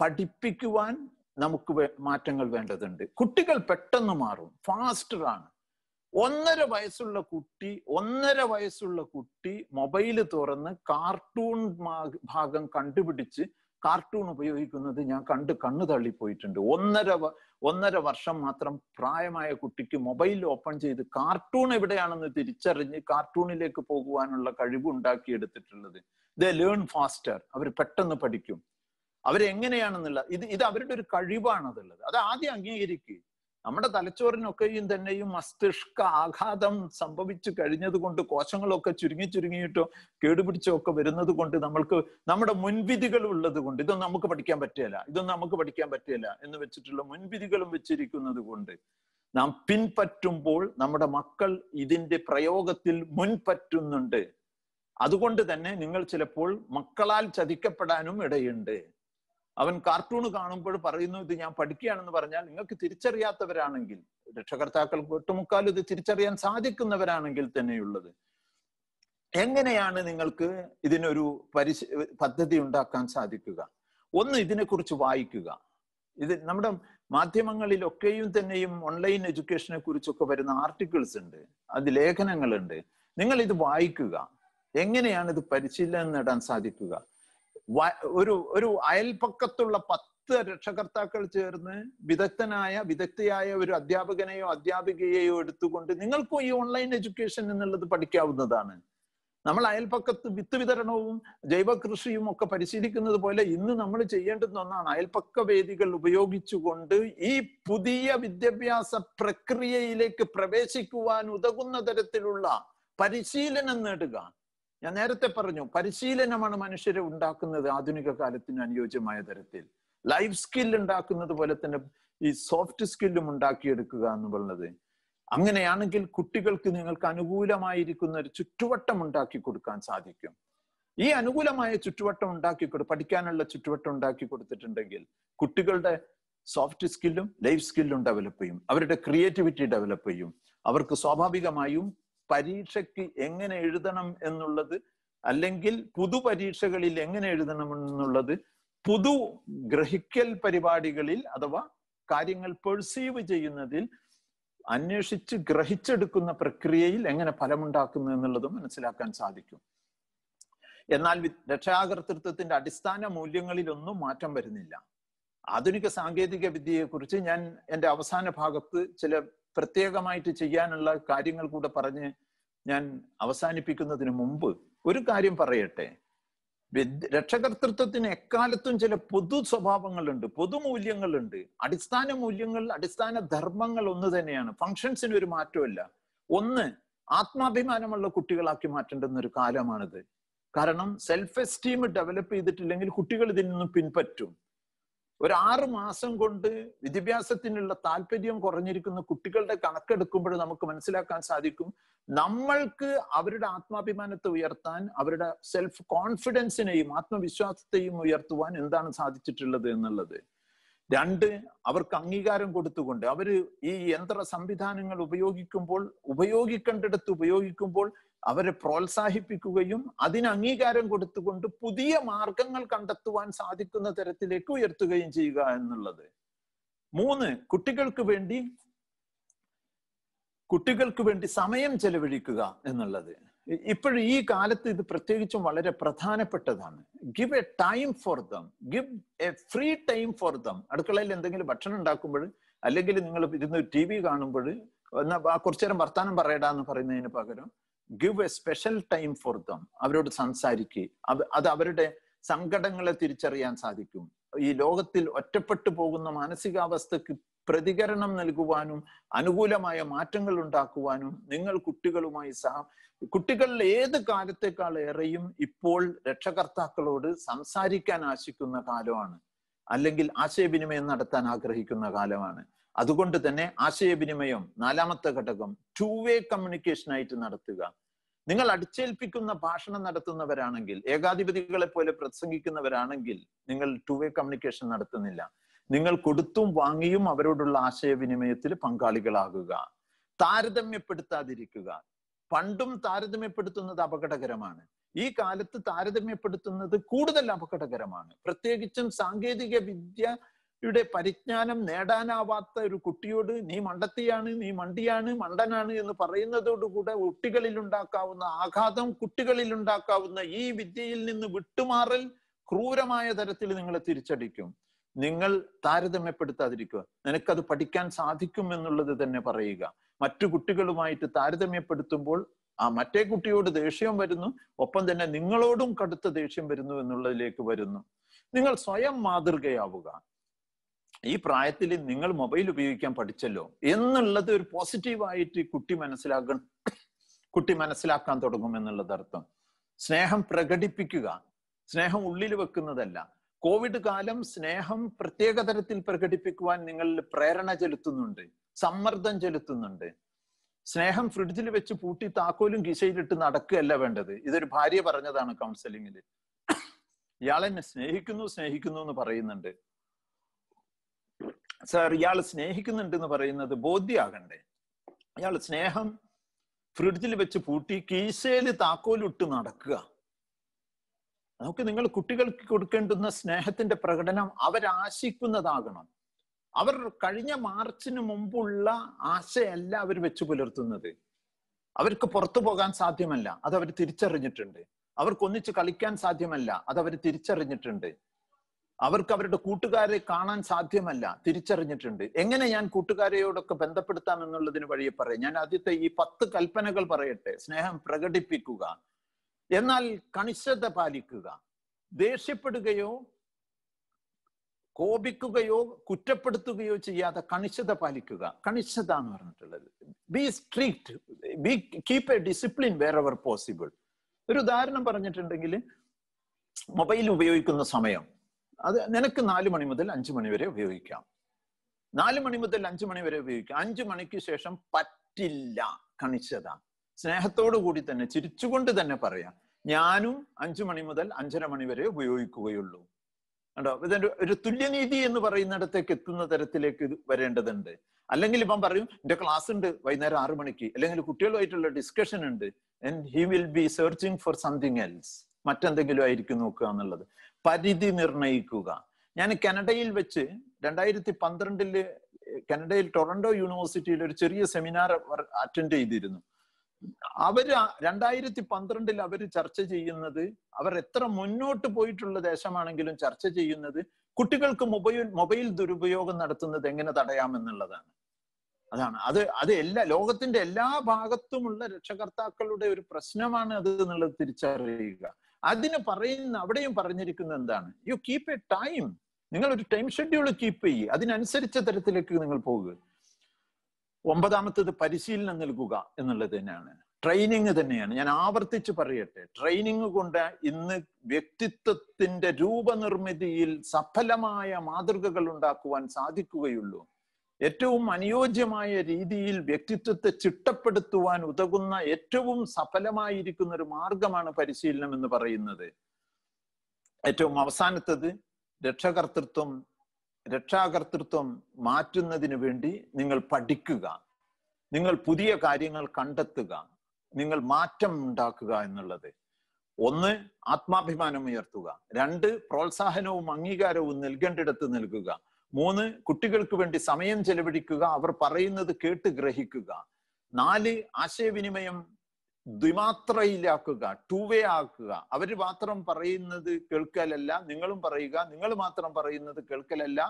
പഠിപ്പിക്കുവാൻ നമുക്ക് മാറ്റങ്ങൾ വേണ്ടതുണ്ട് കുട്ടികൾ പെട്ടെന്ന് മാറും ഫാസ്റ്റർ ആണ് ഒന്നര വയസ്സുള്ള കുട്ടി ഒന്നര വയസ്സുള്ള കുട്ടി മൊബൈൽ തുറന്ന് കാർട്ടൂൺ ഭാഗം കണ്ടുപിടിച്ച് കാർട്ടൂൺ ഉപയോഗിക്കുന്നത് ഞാൻ കണ്ട് കണ്ണു തള്ളിപ്പോയിട്ടുണ്ട് ഒന്നര ഒന്നര വർഷം മാത്രം പ്രായമായ കുട്ടിക്ക് മൊബൈൽ ഓപ്പൺ ചെയ്ത് കാർട്ടൂൺ എവിടെയാണെന്ന് തിരിച്ചറിഞ്ഞ് കാർട്ടൂണിലേക്ക് പോകുവാനുള്ള കഴിവ് ഉണ്ടാക്കിയെടുത്തിട്ടുള്ളത് ദ ലേൺ ഫാസ്റ്റർ അവർ പെട്ടെന്ന് പഠിക്കും അവരെങ്ങനെയാണെന്നുള്ള ഇത് ഇത് അവരുടെ ഒരു കഴിവാണ് അതുള്ളത് അത് ആദ്യം അംഗീകരിക്കുകയും നമ്മുടെ തലച്ചോറിനൊക്കെയും തന്നെയും മസ്തിഷ്ക ആഘാതം സംഭവിച്ചു കഴിഞ്ഞത് കൊണ്ട് കോശങ്ങളൊക്കെ ചുരുങ്ങി ചുരുങ്ങിയിട്ടോ കേടുപിടിച്ചോ ഒക്കെ വരുന്നത് കൊണ്ട് നമ്മൾക്ക് നമ്മുടെ മുൻവിധികൾ ഉള്ളത് കൊണ്ട് ഇതൊന്നും നമുക്ക് പഠിക്കാൻ പറ്റില്ല ഇതൊന്നും നമുക്ക് പഠിക്കാൻ പറ്റില്ല എന്ന് വെച്ചിട്ടുള്ള മുൻവിധികളും വെച്ചിരിക്കുന്നത് കൊണ്ട് നാം പിൻപറ്റുമ്പോൾ നമ്മുടെ മക്കൾ ഇതിന്റെ പ്രയോഗത്തിൽ മുൻപറ്റുന്നുണ്ട് അതുകൊണ്ട് തന്നെ നിങ്ങൾ ചിലപ്പോൾ മക്കളാൽ ചതിക്കപ്പെടാനും ഇടയുണ്ട് അവൻ കാർട്ടൂണ് കാണുമ്പോൾ പറയുന്നു ഇത് ഞാൻ പഠിക്കുകയാണെന്ന് പറഞ്ഞാൽ നിങ്ങൾക്ക് തിരിച്ചറിയാത്തവരാണെങ്കിൽ രക്ഷകർത്താക്കൾ ഒട്ടുമുക്കാൽ ഇത് തിരിച്ചറിയാൻ സാധിക്കുന്നവരാണെങ്കിൽ തന്നെയുള്ളത് എങ്ങനെയാണ് നിങ്ങൾക്ക് ഇതിനൊരു പരിശ പദ്ധതി ഉണ്ടാക്കാൻ സാധിക്കുക ഒന്ന് ഇതിനെക്കുറിച്ച് വായിക്കുക ഇത് നമ്മുടെ മാധ്യമങ്ങളിലൊക്കെയും തന്നെയും ഓൺലൈൻ എഡ്യൂക്കേഷനെ കുറിച്ചൊക്കെ വരുന്ന ആർട്ടിക്കിൾസ് ഉണ്ട് അത് ലേഖനങ്ങളുണ്ട് നിങ്ങൾ ഇത് വായിക്കുക എങ്ങനെയാണ് ഇത് പരിശീലനം നേടാൻ സാധിക്കുക ഒരു ഒരു അയൽപക്കത്തുള്ള പത്ത് രക്ഷകർത്താക്കൾ ചേർന്ന് വിദഗ്ധനായ വിദഗ്ധയായ ഒരു അധ്യാപകനെയോ അധ്യാപികയെയോ എടുത്തുകൊണ്ട് നിങ്ങൾക്കും ഈ ഓൺലൈൻ എഡ്യൂക്കേഷൻ എന്നുള്ളത് പഠിക്കാവുന്നതാണ് നമ്മൾ അയൽപക്കത്ത് വിത്ത് വിതരണവും ജൈവ കൃഷിയും ഒക്കെ പരിശീലിക്കുന്നത് പോലെ ഇന്ന് നമ്മൾ ചെയ്യേണ്ടുന്ന ഒന്നാണ് അയൽപക്ക വേദികൾ ഉപയോഗിച്ചുകൊണ്ട് ഈ പുതിയ വിദ്യാഭ്യാസ പ്രക്രിയയിലേക്ക് പ്രവേശിക്കുവാൻ ഉതകുന്ന തരത്തിലുള്ള പരിശീലനം നേടുക ഞാൻ നേരത്തെ പറഞ്ഞു പരിശീലനമാണ് മനുഷ്യരെ ഉണ്ടാക്കുന്നത് ആധുനിക കാലത്തിന് അനുയോജ്യമായ തരത്തിൽ ലൈഫ് സ്കിൽ ഉണ്ടാക്കുന്നത് പോലെ തന്നെ ഈ സോഫ്റ്റ് സ്കില്ലും ഉണ്ടാക്കിയെടുക്കുക എന്ന് പറയുന്നത് അങ്ങനെയാണെങ്കിൽ കുട്ടികൾക്ക് നിങ്ങൾക്ക് അനുകൂലമായിരിക്കുന്ന ഒരു ചുറ്റുവട്ടം ഉണ്ടാക്കി കൊടുക്കാൻ സാധിക്കും ഈ അനുകൂലമായ ചുറ്റുവട്ടം ഉണ്ടാക്കി കൊടു പഠിക്കാനുള്ള ചുറ്റുവട്ടം ഉണ്ടാക്കി കൊടുത്തിട്ടുണ്ടെങ്കിൽ കുട്ടികളുടെ സോഫ്റ്റ് സ്കില്ലും ലൈഫ് സ്കില്ലും ഡെവലപ്പ് ചെയ്യും അവരുടെ ക്രിയേറ്റിവിറ്റി ഡെവലപ്പ് ചെയ്യും അവർക്ക് സ്വാഭാവികമായും പരീക്ഷയ്ക്ക് എങ്ങനെ എഴുതണം എന്നുള്ളത് അല്ലെങ്കിൽ പുതു പരീക്ഷകളിൽ എങ്ങനെ എഴുതണം എന്നുള്ളത് പുതു ഗ്രഹിക്കൽ പരിപാടികളിൽ അഥവാ കാര്യങ്ങൾ പെർസീവ് ചെയ്യുന്നതിൽ അന്വേഷിച്ച് ഗ്രഹിച്ചെടുക്കുന്ന പ്രക്രിയയിൽ എങ്ങനെ ഫലമുണ്ടാക്കുന്നു എന്നുള്ളതും മനസ്സിലാക്കാൻ സാധിക്കും എന്നാൽ രക്ഷാകർത്തൃത്വത്തിന്റെ അടിസ്ഥാന മൂല്യങ്ങളിലൊന്നും മാറ്റം വരുന്നില്ല ആധുനിക സാങ്കേതിക വിദ്യയെക്കുറിച്ച് ഞാൻ എൻ്റെ അവസാന ഭാഗത്ത് ചില പ്രത്യേകമായിട്ട് ചെയ്യാനുള്ള കാര്യങ്ങൾ കൂടെ പറഞ്ഞ് ഞാൻ അവസാനിപ്പിക്കുന്നതിന് മുമ്പ് ഒരു കാര്യം പറയട്ടെ രക്ഷകർത്തൃത്വത്തിന് എക്കാലത്തും ചില പൊതു സ്വഭാവങ്ങളുണ്ട് പൊതുമൂല്യങ്ങളുണ്ട് അടിസ്ഥാന മൂല്യങ്ങൾ അടിസ്ഥാന ധർമ്മങ്ങൾ ഒന്ന് തന്നെയാണ് ഫങ്ഷൻസിന് ഒരു മാറ്റമല്ല ഒന്ന് ആത്മാഭിമാനമുള്ള കുട്ടികളാക്കി മാറ്റേണ്ടുന്ന ഒരു കാലമാണിത് കാരണം സെൽഫ് എസ്റ്റീം ഡെവലപ്പ് ചെയ്തിട്ടില്ലെങ്കിൽ കുട്ടികൾ ഇതിൽ നിന്നും പിൻപറ്റും ഒരു ആറ് മാസം കൊണ്ട് വിദ്യാഭ്യാസത്തിനുള്ള താല്പര്യം കുറഞ്ഞിരിക്കുന്ന കുട്ടികളുടെ കണക്കെടുക്കുമ്പോൾ നമുക്ക് മനസ്സിലാക്കാൻ സാധിക്കും നമ്മൾക്ക് അവരുടെ ആത്മാഭിമാനത്തെ ഉയർത്താൻ അവരുടെ സെൽഫ് കോൺഫിഡൻസിനെയും ആത്മവിശ്വാസത്തെയും ഉയർത്തുവാൻ എന്താണ് സാധിച്ചിട്ടുള്ളത് എന്നുള്ളത് രണ്ട് അവർക്ക് അംഗീകാരം കൊടുത്തുകൊണ്ട് അവർ ഈ യന്ത്ര സംവിധാനങ്ങൾ ഉപയോഗിക്കുമ്പോൾ ഉപയോഗിക്കേണ്ടടുത്ത് ഉപയോഗിക്കുമ്പോൾ അവരെ പ്രോത്സാഹിപ്പിക്കുകയും അതിന് അംഗീകാരം കൊടുത്തുകൊണ്ട് പുതിയ മാർഗങ്ങൾ കണ്ടെത്തുവാൻ സാധിക്കുന്ന തരത്തിലേക്ക് ഉയർത്തുകയും ചെയ്യുക എന്നുള്ളത് മൂന്ന് കുട്ടികൾക്ക് വേണ്ടി കുട്ടികൾക്ക് വേണ്ടി സമയം ചെലവഴിക്കുക എന്നുള്ളത് ഇപ്പോഴും ഈ കാലത്ത് ഇത് പ്രത്യേകിച്ചും വളരെ പ്രധാനപ്പെട്ടതാണ് give a time for them give a free time for them അടുക്കളയിൽ എന്തെങ്കിലും ഭക്ഷണം ഉണ്ടാക്കുമ്പോൾ അല്ലെങ്കിൽ നിങ്ങൾ ഇരുന്ന് ടി വി കാണുമ്പോൾ എന്നാ കുറച്ചു നേരം വർത്താനം പറയടാ എന്ന് പറയുന്നതിന് പകരം give a special time for them അവരോട് സംസാരിക്കുക അത് അവരുടെ സങ്കടങ്ങളെ തിരിച്ചറിയാൻ സാധിക്കും ഈ ലോകത്തിൽ ഒറ്റപ്പെട്ടു പോകുന്ന മാനസികാവസ്ഥക്ക് പ്രതികരണം നൽകുവാനും അനുകൂലമായ മാറ്റങ്ങൾ ഉണ്ടാക്കുവാനും നിങ്ങൾ കുട്ടികളുമായി സഹ കുട്ടികളിൽ ഏത് കാലത്തേക്കാൾ ഏറെയും ഇപ്പോൾ രക്ഷകർത്താക്കളോട് സംസാരിക്കാൻ ആശിക്കുന്ന കാലമാണ് അല്ലെങ്കിൽ ആശയവിനിമയം നടത്താൻ ആഗ്രഹിക്കുന്ന കാലമാണ് അതുകൊണ്ട് തന്നെ ആശയവിനിമയം നാലാമത്തെ ഘടകം ടു വേ കമ്മ്യൂണിക്കേഷൻ ആയിട്ട് നടത്തുക നിങ്ങൾ അടിച്ചേൽപ്പിക്കുന്ന ഭാഷണം നടത്തുന്നവരാണെങ്കിൽ ഏകാധിപതികളെ പോലെ പ്രസംഗിക്കുന്നവരാണെങ്കിൽ നിങ്ങൾ ടു വേ കമ്മ്യൂണിക്കേഷൻ നടത്തുന്നില്ല നിങ്ങൾ കൊടുത്തും വാങ്ങിയും അവരോടുള്ള ആശയവിനിമയത്തിൽ പങ്കാളികളാകുക താരതമ്യപ്പെടുത്താതിരിക്കുക പണ്ടും താരതമ്യപ്പെടുത്തുന്നത് അപകടകരമാണ് ഈ കാലത്ത് താരതമ്യപ്പെടുത്തുന്നത് കൂടുതൽ അപകടകരമാണ് പ്രത്യേകിച്ചും സാങ്കേതിക വിദ്യ യുടെ പരിജ്ഞാനം നേടാനാവാത്ത ഒരു കുട്ടിയോട് നീ മണ്ടത്തിയാണ് നീ മണ്ടിയാണ് മണ്ടനാണ് എന്ന് പറയുന്നതോടുകൂടെ കുട്ടികളിൽ ഉണ്ടാക്കാവുന്ന ആഘാതം കുട്ടികളിൽ ഉണ്ടാക്കാവുന്ന ഈ വിദ്യയിൽ നിന്ന് വിട്ടുമാറൽ ക്രൂരമായ തരത്തിൽ നിങ്ങളെ തിരിച്ചടിക്കും നിങ്ങൾ താരതമ്യപ്പെടുത്താതിരിക്കുക നിനക്കത് പഠിക്കാൻ സാധിക്കും എന്നുള്ളത് തന്നെ പറയുക മറ്റു കുട്ടികളുമായിട്ട് താരതമ്യപ്പെടുത്തുമ്പോൾ ആ മറ്റേ കുട്ടിയോട് ദേഷ്യം വരുന്നു ഒപ്പം തന്നെ നിങ്ങളോടും കടുത്ത ദേഷ്യം വരുന്നു എന്നുള്ളതിലേക്ക് വരുന്നു നിങ്ങൾ സ്വയം മാതൃകയാവുക ഈ പ്രായത്തിൽ നിങ്ങൾ മൊബൈൽ ഉപയോഗിക്കാൻ പഠിച്ചല്ലോ എന്നുള്ളത് ഒരു പോസിറ്റീവായിട്ട് കുട്ടി മനസ്സിലാക്കണം കുട്ടി മനസ്സിലാക്കാൻ തുടങ്ങും എന്നുള്ളത് അർത്ഥം സ്നേഹം പ്രകടിപ്പിക്കുക സ്നേഹം ഉള്ളിൽ വെക്കുന്നതല്ല കോവിഡ് കാലം സ്നേഹം പ്രത്യേക തരത്തിൽ പ്രകടിപ്പിക്കുവാൻ നിങ്ങൾ പ്രേരണ ചെലുത്തുന്നുണ്ട് സമ്മർദ്ദം ചെലുത്തുന്നുണ്ട് സ്നേഹം ഫ്രിഡ്ജിൽ വെച്ച് പൂട്ടി താക്കോലും കിശയിലിട്ട് നടക്കുകയല്ല വേണ്ടത് ഇതൊരു ഭാര്യ പറഞ്ഞതാണ് കൗൺസിലിങ്ങിൽ ഇയാളെന്നെ സ്നേഹിക്കുന്നു സ്നേഹിക്കുന്നു എന്ന് പറയുന്നുണ്ട് സാർ ഇയാൾ സ്നേഹിക്കുന്നുണ്ടെന്ന് പറയുന്നത് ബോധ്യാകണ്ടേ ഇയാൾ സ്നേഹം ഫ്രിഡ്ജിൽ വെച്ച് പൂട്ടി കീശയിൽ താക്കോലിട്ട് നടക്കുക നമുക്ക് നിങ്ങൾ കുട്ടികൾക്ക് കൊടുക്കേണ്ടുന്ന സ്നേഹത്തിന്റെ പ്രകടനം അവരാശിക്കുന്നതാകണം അവർ കഴിഞ്ഞ മാർച്ചിന് മുമ്പുള്ള ആശയല്ല അവർ വെച്ച് പുലർത്തുന്നത് അവർക്ക് പുറത്തു പോകാൻ സാധ്യമല്ല അത് അവർ തിരിച്ചറിഞ്ഞിട്ടുണ്ട് അവർക്കൊന്നിച്ച് കളിക്കാൻ സാധ്യമല്ല അത് അവർ തിരിച്ചറിഞ്ഞിട്ടുണ്ട് അവർക്ക് അവരുടെ കൂട്ടുകാരെ കാണാൻ സാധ്യമല്ല തിരിച്ചറിഞ്ഞിട്ടുണ്ട് എങ്ങനെ ഞാൻ കൂട്ടുകാരെയോടൊക്കെ ബന്ധപ്പെടുത്താം എന്നുള്ളതിന് വഴിയെ പറയാം ഞാൻ ആദ്യത്തെ ഈ പത്ത് കൽപ്പനകൾ പറയട്ടെ സ്നേഹം പ്രകടിപ്പിക്കുക എന്നാൽ കണിശത പാലിക്കുക ദേഷ്യപ്പെടുകയോ കോപിക്കുകയോ കുറ്റപ്പെടുത്തുകയോ ചെയ്യാതെ കണിശത പാലിക്കുക കണിശത എന്ന് പറഞ്ഞിട്ടുള്ളത് be strict be keep a discipline wherever possible ഒരു ഉദാഹരണം പറഞ്ഞിട്ടുണ്ടെങ്കിൽ മൊബൈൽ ഉപയോഗിക്കുന്ന സമയം അത് നിനക്ക് നാല് മണി മുതൽ അഞ്ചു മണി വരെ ഉപയോഗിക്കാം നാല് മണി മുതൽ അഞ്ചു മണി വരെ ഉപയോഗിക്കാം അഞ്ചു മണിക്ക് ശേഷം പറ്റില്ല കണിച്ചത സ്നേഹത്തോടു കൂടി തന്നെ ചിരിച്ചുകൊണ്ട് തന്നെ പറയാം ഞാനും അഞ്ചു മണി മുതൽ അഞ്ചര മണി വരെ ഉപയോഗിക്കുകയുള്ളൂ കണ്ടോ ഇതൊരു ഒരു തുല്യനീതി എന്ന് പറയുന്നിടത്തേക്ക് എത്തുന്ന തരത്തിലേക്ക് ഇത് വരേണ്ടതുണ്ട് അല്ലെങ്കിൽ ഇപ്പം പറയും എന്റെ ക്ലാസ് ഉണ്ട് വൈകുന്നേരം ആറു മണിക്ക് അല്ലെങ്കിൽ കുട്ടികളുമായിട്ടുള്ള ഡിസ്കഷൻ ഉണ്ട് and he will be searching for something else മറ്റെന്തെങ്കിലും ആയിരിക്കും നോക്കുക എന്നുള്ളത് പരിധി നിർണയിക്കുക ഞാൻ കനഡയിൽ വെച്ച് രണ്ടായിരത്തി പന്ത്രണ്ടില് കനഡയിൽ ടൊറന്റോ യൂണിവേഴ്സിറ്റിയിൽ ഒരു ചെറിയ സെമിനാർ അറ്റൻഡ് ചെയ്തിരുന്നു അവര് രണ്ടായിരത്തി പന്ത്രണ്ടിൽ അവർ ചർച്ച ചെയ്യുന്നത് അവർ എത്ര മുന്നോട്ട് പോയിട്ടുള്ള ദേശമാണെങ്കിലും ചർച്ച ചെയ്യുന്നത് കുട്ടികൾക്ക് മൊബൈൽ മൊബൈൽ ദുരുപയോഗം നടത്തുന്നത് എങ്ങനെ തടയാമെന്നുള്ളതാണ് അതാണ് അത് അത് എല്ലാ ലോകത്തിന്റെ എല്ലാ ഭാഗത്തുമുള്ള രക്ഷകർത്താക്കളുടെ ഒരു പ്രശ്നമാണ് അത് എന്നുള്ളത് തിരിച്ചറിയുക അതിന് പറയുന്ന അവിടെയും പറഞ്ഞിരിക്കുന്ന എന്താണ് യു കീപ് എ ടൈം നിങ്ങൾ ഒരു ടൈം ഷെഡ്യൂൾ കീപ്പ് ചെയ്യുക അതിനനുസരിച്ച തരത്തിലേക്ക് നിങ്ങൾ പോകുക ഒമ്പതാമത്തത് പരിശീലനം നൽകുക എന്നുള്ളത് തന്നെയാണ് ട്രെയിനിങ് തന്നെയാണ് ഞാൻ ആവർത്തിച്ച് പറയട്ടെ ട്രെയിനിങ് കൊണ്ട് ഇന്ന് വ്യക്തിത്വത്തിന്റെ രൂപനിർമ്മിതിയിൽ സഫലമായ മാതൃകകൾ ഉണ്ടാക്കുവാൻ സാധിക്കുകയുള്ളൂ ഏറ്റവും അനുയോജ്യമായ രീതിയിൽ വ്യക്തിത്വത്തെ ചിട്ടപ്പെടുത്തുവാൻ ഉതകുന്ന ഏറ്റവും സഫലമായിരിക്കുന്ന ഒരു മാർഗമാണ് പരിശീലനം എന്ന് പറയുന്നത് ഏറ്റവും അവസാനത്തത് രക്ഷകർത്തൃത്വം രക്ഷാകർത്തൃത്വം മാറ്റുന്നതിന് വേണ്ടി നിങ്ങൾ പഠിക്കുക നിങ്ങൾ പുതിയ കാര്യങ്ങൾ കണ്ടെത്തുക നിങ്ങൾ മാറ്റം ഉണ്ടാക്കുക എന്നുള്ളത് ഒന്ന് ആത്മാഭിമാനം ഉയർത്തുക രണ്ട് പ്രോത്സാഹനവും അംഗീകാരവും നൽകേണ്ടിടത്ത് നൽകുക മൂന്ന് കുട്ടികൾക്ക് വേണ്ടി സമയം ചെലവഴിക്കുക അവർ പറയുന്നത് കേട്ട് ഗ്രഹിക്കുക നാല് ആശയവിനിമയം ദ്വിമാത്രയിലാക്കുക ടു വേ ആക്കുക അവർ മാത്രം പറയുന്നത് കേൾക്കലല്ല നിങ്ങളും പറയുക നിങ്ങൾ മാത്രം പറയുന്നത് കേൾക്കലല്ല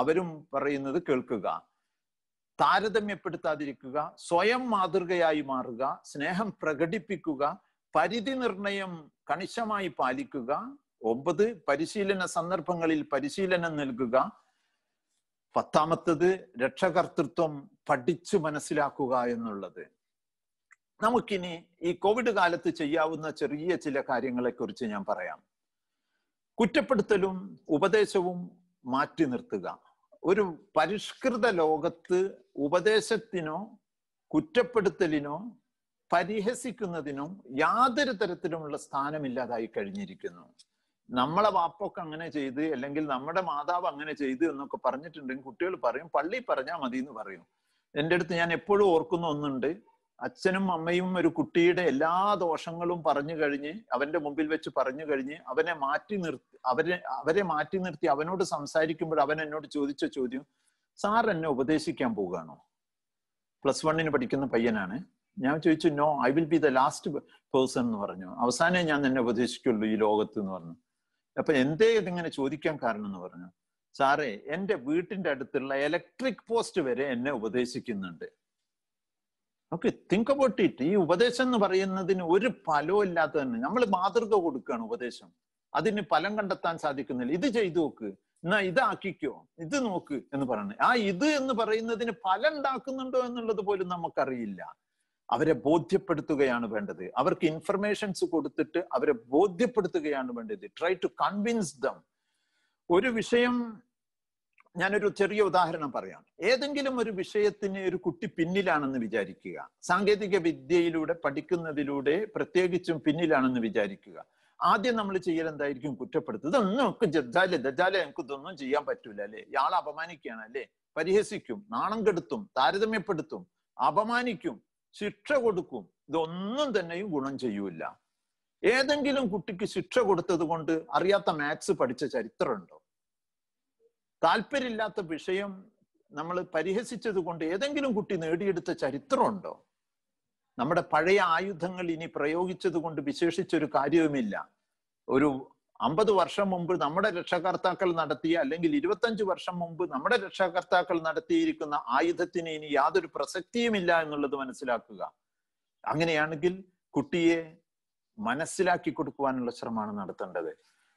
അവരും പറയുന്നത് കേൾക്കുക താരതമ്യപ്പെടുത്താതിരിക്കുക സ്വയം മാതൃകയായി മാറുക സ്നേഹം പ്രകടിപ്പിക്കുക പരിധി നിർണയം കണിശമായി പാലിക്കുക ഒമ്പത് പരിശീലന സന്ദർഭങ്ങളിൽ പരിശീലനം നൽകുക പത്താമത്തത് രക്ഷകർത്തൃത്വം പഠിച്ചു മനസ്സിലാക്കുക എന്നുള്ളത് നമുക്കിനി ഈ കോവിഡ് കാലത്ത് ചെയ്യാവുന്ന ചെറിയ ചില കാര്യങ്ങളെക്കുറിച്ച് ഞാൻ പറയാം കുറ്റപ്പെടുത്തലും ഉപദേശവും മാറ്റി നിർത്തുക ഒരു പരിഷ്കൃത ലോകത്ത് ഉപദേശത്തിനോ കുറ്റപ്പെടുത്തലിനോ പരിഹസിക്കുന്നതിനും യാതൊരു തരത്തിലുമുള്ള സ്ഥാനമില്ലാതായി കഴിഞ്ഞിരിക്കുന്നു നമ്മളെ വാപ്പൊക്കെ അങ്ങനെ ചെയ്ത് അല്ലെങ്കിൽ നമ്മുടെ മാതാവ് അങ്ങനെ ചെയ്ത് എന്നൊക്കെ പറഞ്ഞിട്ടുണ്ടെങ്കിൽ കുട്ടികൾ പറയും പള്ളി പറഞ്ഞാൽ മതി എന്ന് പറയും എൻ്റെ അടുത്ത് ഞാൻ എപ്പോഴും ഓർക്കുന്ന ഒന്നുണ്ട് അച്ഛനും അമ്മയും ഒരു കുട്ടിയുടെ എല്ലാ ദോഷങ്ങളും പറഞ്ഞു കഴിഞ്ഞ് അവന്റെ മുമ്പിൽ വെച്ച് പറഞ്ഞു കഴിഞ്ഞ് അവനെ മാറ്റി നിർത്തി അവരെ അവരെ മാറ്റി നിർത്തി അവനോട് സംസാരിക്കുമ്പോൾ അവൻ എന്നോട് ചോദിച്ച ചോദ്യം സാർ എന്നെ ഉപദേശിക്കാൻ പോവുകയാണോ പ്ലസ് വണ്ണിന് പഠിക്കുന്ന പയ്യനാണ് ഞാൻ ചോദിച്ചു no I will be the last person എന്ന് പറഞ്ഞു അവസാനം ഞാൻ നിന്നെ ഉപദേശിക്കുള്ളൂ ഈ ലോകത്ത് എന്ന് പറഞ്ഞു അപ്പൊ എന്തേ ഇതിങ്ങനെ ചോദിക്കാൻ കാരണം എന്ന് പറഞ്ഞു സാറേ എൻ്റെ വീട്ടിൻ്റെ അടുത്തുള്ള ഇലക്ട്രിക് പോസ്റ്റ് വരെ എന്നെ ഉപദേശിക്കുന്നുണ്ട് ഓക്കെ തിങ്ക് അബൌട്ട് ഇറ്റ് ഈ ഉപദേശം എന്ന് പറയുന്നതിന് ഒരു ഫലവും ഇല്ലാത്ത തന്നെ നമ്മൾ മാതൃക കൊടുക്കുകയാണ് ഉപദേശം അതിന് ഫലം കണ്ടെത്താൻ സാധിക്കുന്നില്ല ഇത് ചെയ്തു നോക്ക് എന്നാ ഇതാക്കിക്കോ ഇത് നോക്ക് എന്ന് പറയുന്നത് ആ ഇത് എന്ന് പറയുന്നതിന് ഫലം ഉണ്ടാക്കുന്നുണ്ടോ എന്നുള്ളത് പോലും നമുക്കറിയില്ല അവരെ ബോധ്യപ്പെടുത്തുകയാണ് വേണ്ടത് അവർക്ക് ഇൻഫർമേഷൻസ് കൊടുത്തിട്ട് അവരെ ബോധ്യപ്പെടുത്തുകയാണ് വേണ്ടത് ട്രൈ ടു കൺവിൻസ് ദം ഒരു വിഷയം ഞാനൊരു ചെറിയ ഉദാഹരണം പറയാം ഏതെങ്കിലും ഒരു വിഷയത്തിന് ഒരു കുട്ടി പിന്നിലാണെന്ന് വിചാരിക്കുക സാങ്കേതിക വിദ്യയിലൂടെ പഠിക്കുന്നതിലൂടെ പ്രത്യേകിച്ചും പിന്നിലാണെന്ന് വിചാരിക്കുക ആദ്യം നമ്മൾ ചെയ്യൽ എന്തായിരിക്കും കുറ്റപ്പെടുത്തുന്നത് ഇതൊന്നും ഒക്കെ ജഡ്ജാലെ ദജാലെ എനിക്ക് ഇതൊന്നും ചെയ്യാൻ പറ്റൂല അല്ലെ ഇയാളെ അപമാനിക്കുകയാണ് അല്ലെ പരിഹസിക്കും നാണം കെടുത്തും താരതമ്യപ്പെടുത്തും അപമാനിക്കും ശിക്ഷ കൊടുക്കും ഇതൊന്നും തന്നെയും ഗുണം ചെയ്യൂല ഏതെങ്കിലും കുട്ടിക്ക് ശിക്ഷ കൊടുത്തത് കൊണ്ട് അറിയാത്ത മാത്സ് പഠിച്ച ചരിത്രമുണ്ടോ താല്പര്യമില്ലാത്ത വിഷയം നമ്മൾ പരിഹസിച്ചത് കൊണ്ട് ഏതെങ്കിലും കുട്ടി നേടിയെടുത്ത ചരിത്രമുണ്ടോ നമ്മുടെ പഴയ ആയുധങ്ങൾ ഇനി പ്രയോഗിച്ചത് കൊണ്ട് വിശേഷിച്ചൊരു കാര്യവുമില്ല ഒരു അമ്പത് വർഷം മുമ്പ് നമ്മുടെ രക്ഷകർത്താക്കൾ നടത്തിയ അല്ലെങ്കിൽ ഇരുപത്തഞ്ച് വർഷം മുമ്പ് നമ്മുടെ രക്ഷകർത്താക്കൾ നടത്തിയിരിക്കുന്ന ആയുധത്തിന് ഇനി യാതൊരു പ്രസക്തിയുമില്ല എന്നുള്ളത് മനസ്സിലാക്കുക അങ്ങനെയാണെങ്കിൽ കുട്ടിയെ മനസ്സിലാക്കി കൊടുക്കുവാനുള്ള ശ്രമമാണ് നടത്തേണ്ടത്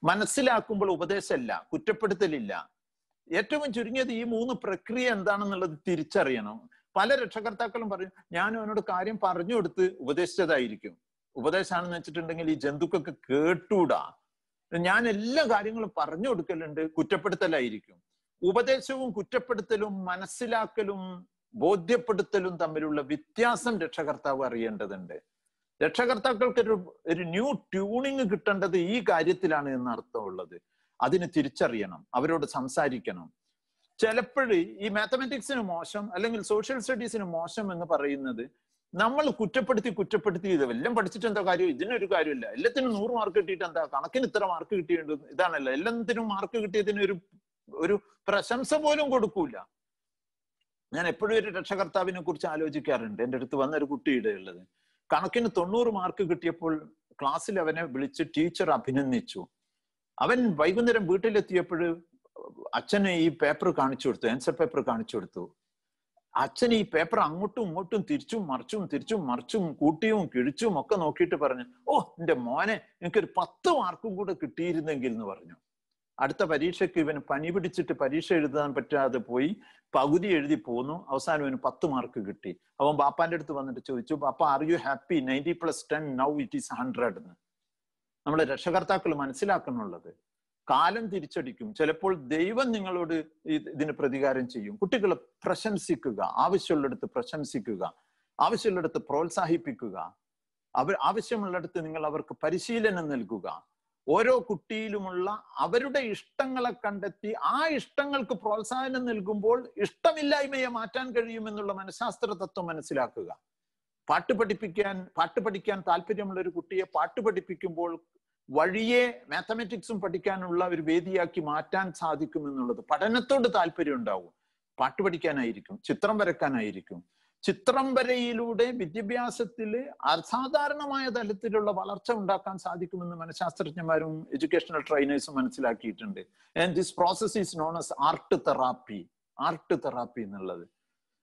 മനസ്സിലാക്കുമ്പോൾ ഉപദേശമല്ല കുറ്റപ്പെടുത്തലില്ല ഏറ്റവും ചുരുങ്ങിയത് ഈ മൂന്ന് പ്രക്രിയ എന്താണെന്നുള്ളത് തിരിച്ചറിയണം പല രക്ഷകർത്താക്കളും പറയും ഞാൻ അവനോട് കാര്യം പറഞ്ഞു കൊടുത്ത് ഉപദേശിച്ചതായിരിക്കും ഉപദേശമാണെന്ന് വെച്ചിട്ടുണ്ടെങ്കിൽ ഈ ജന്തുക്കൾക്ക് കേട്ടൂടാ ഞാൻ എല്ലാ കാര്യങ്ങളും പറഞ്ഞു കൊടുക്കലുണ്ട് കുറ്റപ്പെടുത്തലായിരിക്കും ഉപദേശവും കുറ്റപ്പെടുത്തലും മനസ്സിലാക്കലും ബോധ്യപ്പെടുത്തലും തമ്മിലുള്ള വ്യത്യാസം രക്ഷകർത്താവ് അറിയേണ്ടതുണ്ട് രക്ഷകർത്താക്കൾക്ക് ഒരു ഒരു ന്യൂ ട്യൂണിങ് കിട്ടേണ്ടത് ഈ കാര്യത്തിലാണ് എന്ന് അർത്ഥമുള്ളത് അതിന് തിരിച്ചറിയണം അവരോട് സംസാരിക്കണം ചിലപ്പോഴും ഈ മാത്തമാറ്റിക്സിന് മോശം അല്ലെങ്കിൽ സോഷ്യൽ സ്റ്റഡീസിന് മോശം എന്ന് പറയുന്നത് നമ്മൾ കുറ്റപ്പെടുത്തി കുറ്റപ്പെടുത്തി ഇത് എല്ലാം പഠിച്ചിട്ട് എന്താ കാര്യം ഇതിനൊരു കാര്യമില്ല എല്ലാത്തിനും നൂറ് മാർക്ക് കിട്ടിയിട്ട് എന്താ കണക്കിന് ഇത്ര മാർക്ക് കിട്ടിയിട്ടുണ്ട് ഇതാണല്ലോ എല്ലാത്തിനും മാർക്ക് കിട്ടിയതിന് ഒരു ഒരു പ്രശംസ പോലും കൊടുക്കൂല ഞാൻ എപ്പോഴും ഒരു രക്ഷകർത്താവിനെ കുറിച്ച് ആലോചിക്കാറുണ്ട് എൻ്റെ അടുത്ത് വന്ന ഒരു കുട്ടിയുടെ ഉള്ളത് കണക്കിന് തൊണ്ണൂറ് മാർക്ക് കിട്ടിയപ്പോൾ ക്ലാസ്സിൽ അവനെ വിളിച്ച് ടീച്ചർ അഭിനന്ദിച്ചു അവൻ വൈകുന്നേരം വീട്ടിലെത്തിയപ്പോൾ അച്ഛനെ ഈ പേപ്പർ കാണിച്ചു കൊടുത്തു ആൻസർ പേപ്പർ കാണിച്ചു കൊടുത്തു അച്ഛൻ ഈ പേപ്പർ അങ്ങോട്ടും ഇങ്ങോട്ടും തിരിച്ചും മറിച്ചും തിരിച്ചും മറിച്ചും കൂട്ടിയും കിഴിച്ചും ഒക്കെ നോക്കിയിട്ട് പറഞ്ഞു ഓ എന്റെ മോനെ എനിക്കൊരു പത്ത് മാർക്കും കൂടെ കിട്ടിയിരുന്നെങ്കിൽ എന്ന് പറഞ്ഞു അടുത്ത പരീക്ഷയ്ക്ക് ഇവൻ പനി പിടിച്ചിട്ട് പരീക്ഷ എഴുതാൻ പറ്റാതെ പോയി പകുതി എഴുതി പോന്നു അവസാനം ഇവന് പത്ത് മാർക്ക് കിട്ടി അവൻ ബാപ്പാന്റെ അടുത്ത് വന്നിട്ട് ചോദിച്ചു ബാപ്പ are you happy ninety plus ten now it is hundred എന്ന് നമ്മളെ രക്ഷകർത്താക്കൾ മനസ്സിലാക്കുന്നുള്ളത് കാലം തിരിച്ചടിക്കും ചിലപ്പോൾ ദൈവം നിങ്ങളോട് ഇതിന് പ്രതികാരം ചെയ്യും കുട്ടികളെ പ്രശംസിക്കുക ആവശ്യമുള്ളിടത്ത് പ്രശംസിക്കുക ആവശ്യമുള്ളിടത്ത് പ്രോത്സാഹിപ്പിക്കുക അവർ ആവശ്യമുള്ളിടത്ത് നിങ്ങൾ അവർക്ക് പരിശീലനം നൽകുക ഓരോ കുട്ടിയിലുമുള്ള അവരുടെ ഇഷ്ടങ്ങളെ കണ്ടെത്തി ആ ഇഷ്ടങ്ങൾക്ക് പ്രോത്സാഹനം നൽകുമ്പോൾ ഇഷ്ടമില്ലായ്മയെ മാറ്റാൻ കഴിയുമെന്നുള്ള മനഃശാസ്ത്ര തത്വം മനസ്സിലാക്കുക പാട്ട് പഠിപ്പിക്കാൻ പാട്ട് പഠിക്കാൻ താല്പര്യമുള്ള ഒരു കുട്ടിയെ പാട്ട് പഠിപ്പിക്കുമ്പോൾ വഴിയെ മാത്തമാറ്റിക്സും പഠിക്കാനുള്ള ഒരു വേദിയാക്കി മാറ്റാൻ സാധിക്കും എന്നുള്ളത് പഠനത്തോട് താല്പര്യം ഉണ്ടാവും പാട്ട് പഠിക്കാനായിരിക്കും ചിത്രം വരക്കാനായിരിക്കും ചിത്രം വരയിലൂടെ വിദ്യാഭ്യാസത്തിൽ അസാധാരണമായ തലത്തിലുള്ള വളർച്ച ഉണ്ടാക്കാൻ സാധിക്കുമെന്ന് മനഃശാസ്ത്രജ്ഞന്മാരും എഡ്യൂക്കേഷണൽ ട്രെയിനേഴ്സും മനസ്സിലാക്കിയിട്ടുണ്ട് and this process is known as art therapy art therapy എന്നുള്ളത്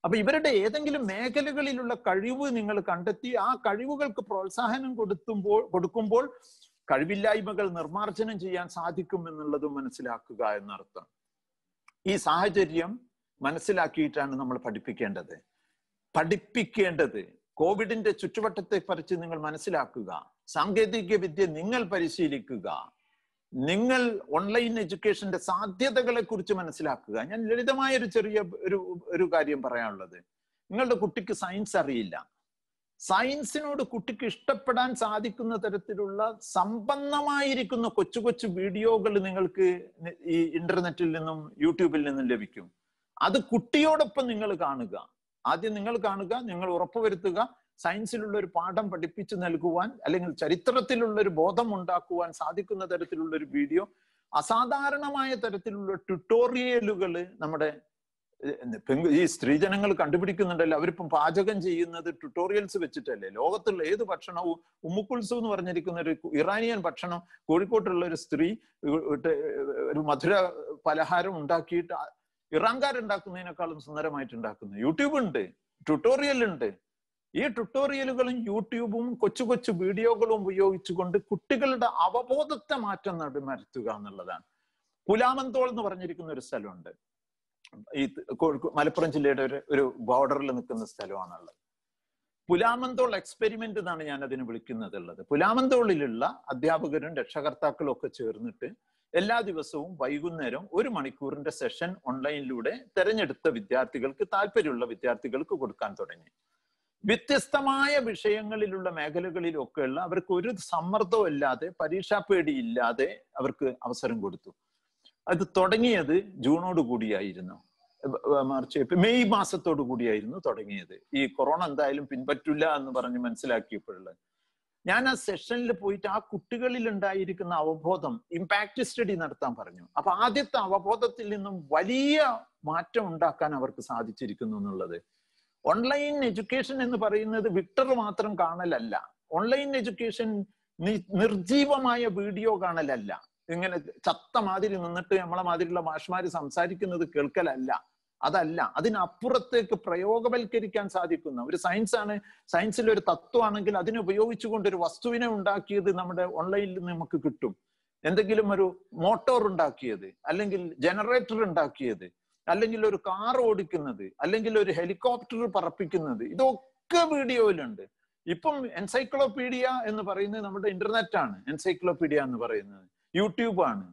അപ്പൊ ഇവരുടെ ഏതെങ്കിലും മേഖലകളിലുള്ള കഴിവ് നിങ്ങൾ കണ്ടെത്തി ആ കഴിവുകൾക്ക് പ്രോത്സാഹനം കൊടുത്തുമ്പോൾ കൊടുക്കുമ്പോൾ കഴിവില്ലായ്മകൾ നിർമാർജനം ചെയ്യാൻ സാധിക്കും എന്നുള്ളതും മനസ്സിലാക്കുക എന്നർത്ഥം ഈ സാഹചര്യം മനസ്സിലാക്കിയിട്ടാണ് നമ്മൾ പഠിപ്പിക്കേണ്ടത് പഠിപ്പിക്കേണ്ടത് കോവിഡിന്റെ ചുറ്റുവട്ടത്തെ കുറിച്ച് നിങ്ങൾ മനസ്സിലാക്കുക സാങ്കേതിക വിദ്യ നിങ്ങൾ പരിശീലിക്കുക നിങ്ങൾ ഓൺലൈൻ എഡ്യൂക്കേഷന്റെ സാധ്യതകളെ കുറിച്ച് മനസ്സിലാക്കുക ഞാൻ ലളിതമായ ഒരു ചെറിയ ഒരു ഒരു കാര്യം പറയാനുള്ളത് നിങ്ങളുടെ കുട്ടിക്ക് സയൻസ് അറിയില്ല സയൻസിനോട് കുട്ടിക്ക് ഇഷ്ടപ്പെടാൻ സാധിക്കുന്ന തരത്തിലുള്ള സമ്പന്നമായിരിക്കുന്ന കൊച്ചു കൊച്ചു വീഡിയോകൾ നിങ്ങൾക്ക് ഈ ഇന്റർനെറ്റിൽ നിന്നും യൂട്യൂബിൽ നിന്നും ലഭിക്കും അത് കുട്ടിയോടൊപ്പം നിങ്ങൾ കാണുക ആദ്യം നിങ്ങൾ കാണുക നിങ്ങൾ ഉറപ്പുവരുത്തുക സയൻസിലുള്ള ഒരു പാഠം പഠിപ്പിച്ചു നൽകുവാൻ അല്ലെങ്കിൽ ചരിത്രത്തിലുള്ള ഒരു ബോധം ഉണ്ടാക്കുവാൻ സാധിക്കുന്ന തരത്തിലുള്ള ഒരു വീഡിയോ അസാധാരണമായ തരത്തിലുള്ള ട്യൂട്ടോറിയലുകൾ നമ്മുടെ പെങ്ക് ഈ സ്ത്രീജനങ്ങൾ കണ്ടുപിടിക്കുന്നുണ്ടല്ലോ അവരിപ്പം പാചകം ചെയ്യുന്നത് ട്യൂട്ടോറിയൽസ് വെച്ചിട്ടല്ലേ ലോകത്തുള്ള ഏത് ഭക്ഷണവും ഉമ്മുക്കുത്സവം എന്ന് പറഞ്ഞിരിക്കുന്ന ഒരു ഇറാനിയൻ ഭക്ഷണം കോഴിക്കോട്ടുള്ള ഒരു സ്ത്രീ ഒരു മധുര പലഹാരം ഉണ്ടാക്കിയിട്ട് ഇറാൻകാരുണ്ടാക്കുന്നതിനേക്കാളും സുന്ദരമായിട്ട് ഉണ്ടാക്കുന്നു യൂട്യൂബ് ഉണ്ട് ട്യൂട്ടോറിയൽ ഉണ്ട് ഈ ട്യൂട്ടോറിയലുകളും യൂട്യൂബും കൊച്ചു കൊച്ചു വീഡിയോകളും ഉപയോഗിച്ചുകൊണ്ട് കുട്ടികളുടെ അവബോധത്തെ മാറ്റം നടമരുത്തുക എന്നുള്ളതാണ് പുലാമന്തോൾ എന്ന് പറഞ്ഞിരിക്കുന്ന ഒരു സ്ഥലമുണ്ട് ഈ മലപ്പുറം ജില്ലയുടെ ഒരു ഒരു ബോർഡറിൽ നിൽക്കുന്ന സ്ഥലമാണുള്ളത് പുലാമന്തോൾ എക്സ്പെരിമെന്റ് എന്നാണ് ഞാൻ അതിന് വിളിക്കുന്നത് ഉള്ളത് പുലാമന്തോളിലുള്ള അധ്യാപകരും രക്ഷകർത്താക്കളും ഒക്കെ ചേർന്നിട്ട് എല്ലാ ദിവസവും വൈകുന്നേരം ഒരു മണിക്കൂറിന്റെ സെഷൻ ഓൺലൈനിലൂടെ തെരഞ്ഞെടുത്ത വിദ്യാർത്ഥികൾക്ക് താല്പര്യമുള്ള വിദ്യാർത്ഥികൾക്ക് കൊടുക്കാൻ തുടങ്ങി വ്യത്യസ്തമായ വിഷയങ്ങളിലുള്ള മേഖലകളിലൊക്കെയുള്ള അവർക്ക് ഒരു സമ്മർദ്ദവും ഇല്ലാതെ പരീക്ഷാ പേടിയില്ലാതെ അവർക്ക് അവസരം കൊടുത്തു അത് തുടങ്ങിയത് ജൂണോട് കൂടിയായിരുന്നു മാർച്ച് മെയ് മാസത്തോടു കൂടിയായിരുന്നു തുടങ്ങിയത് ഈ കൊറോണ എന്തായാലും പിൻപറ്റില്ല എന്ന് പറഞ്ഞ് മനസ്സിലാക്കിയപ്പോഴുള്ളത് ഞാൻ ആ സെഷനിൽ പോയിട്ട് ആ കുട്ടികളിൽ ഉണ്ടായിരിക്കുന്ന അവബോധം ഇമ്പാക്ട് സ്റ്റഡി നടത്താൻ പറഞ്ഞു അപ്പൊ ആദ്യത്തെ അവബോധത്തിൽ നിന്നും വലിയ മാറ്റം ഉണ്ടാക്കാൻ അവർക്ക് സാധിച്ചിരിക്കുന്നു എന്നുള്ളത് ഓൺലൈൻ എഡ്യൂക്കേഷൻ എന്ന് പറയുന്നത് വിക്ടർ മാത്രം കാണലല്ല ഓൺലൈൻ എഡ്യൂക്കേഷൻ നിർജീവമായ വീഡിയോ കാണലല്ല ഇങ്ങനെ ചത്ത മാതിരി നിന്നിട്ട് നമ്മളെ മാതിരിയുള്ള മാഷ്മാര് സംസാരിക്കുന്നത് കേൾക്കലല്ല അതല്ല അതിനപ്പുറത്തേക്ക് പ്രയോഗവൽക്കരിക്കാൻ സാധിക്കുന്ന ഒരു സയൻസ് ആണ് സയൻസിൽ ഒരു തത്വമാണെങ്കിൽ അതിനെ ഉപയോഗിച്ചുകൊണ്ട് ഒരു വസ്തുവിനെ ഉണ്ടാക്കിയത് നമ്മുടെ ഓൺലൈനിൽ നമുക്ക് കിട്ടും എന്തെങ്കിലും ഒരു മോട്ടോർ ഉണ്ടാക്കിയത് അല്ലെങ്കിൽ ജനറേറ്റർ ഉണ്ടാക്കിയത് അല്ലെങ്കിൽ ഒരു കാർ ഓടിക്കുന്നത് അല്ലെങ്കിൽ ഒരു ഹെലികോപ്റ്റർ പറപ്പിക്കുന്നത് ഇതൊക്കെ വീഡിയോയിലുണ്ട് ഇപ്പം എൻസൈക്ലോപീഡിയ എന്ന് പറയുന്നത് നമ്മുടെ ഇന്റർനെറ്റ് ആണ് എൻസൈക്ലോപീഡിയ എന്ന് പറയുന്നത് യൂട്യൂബാണ്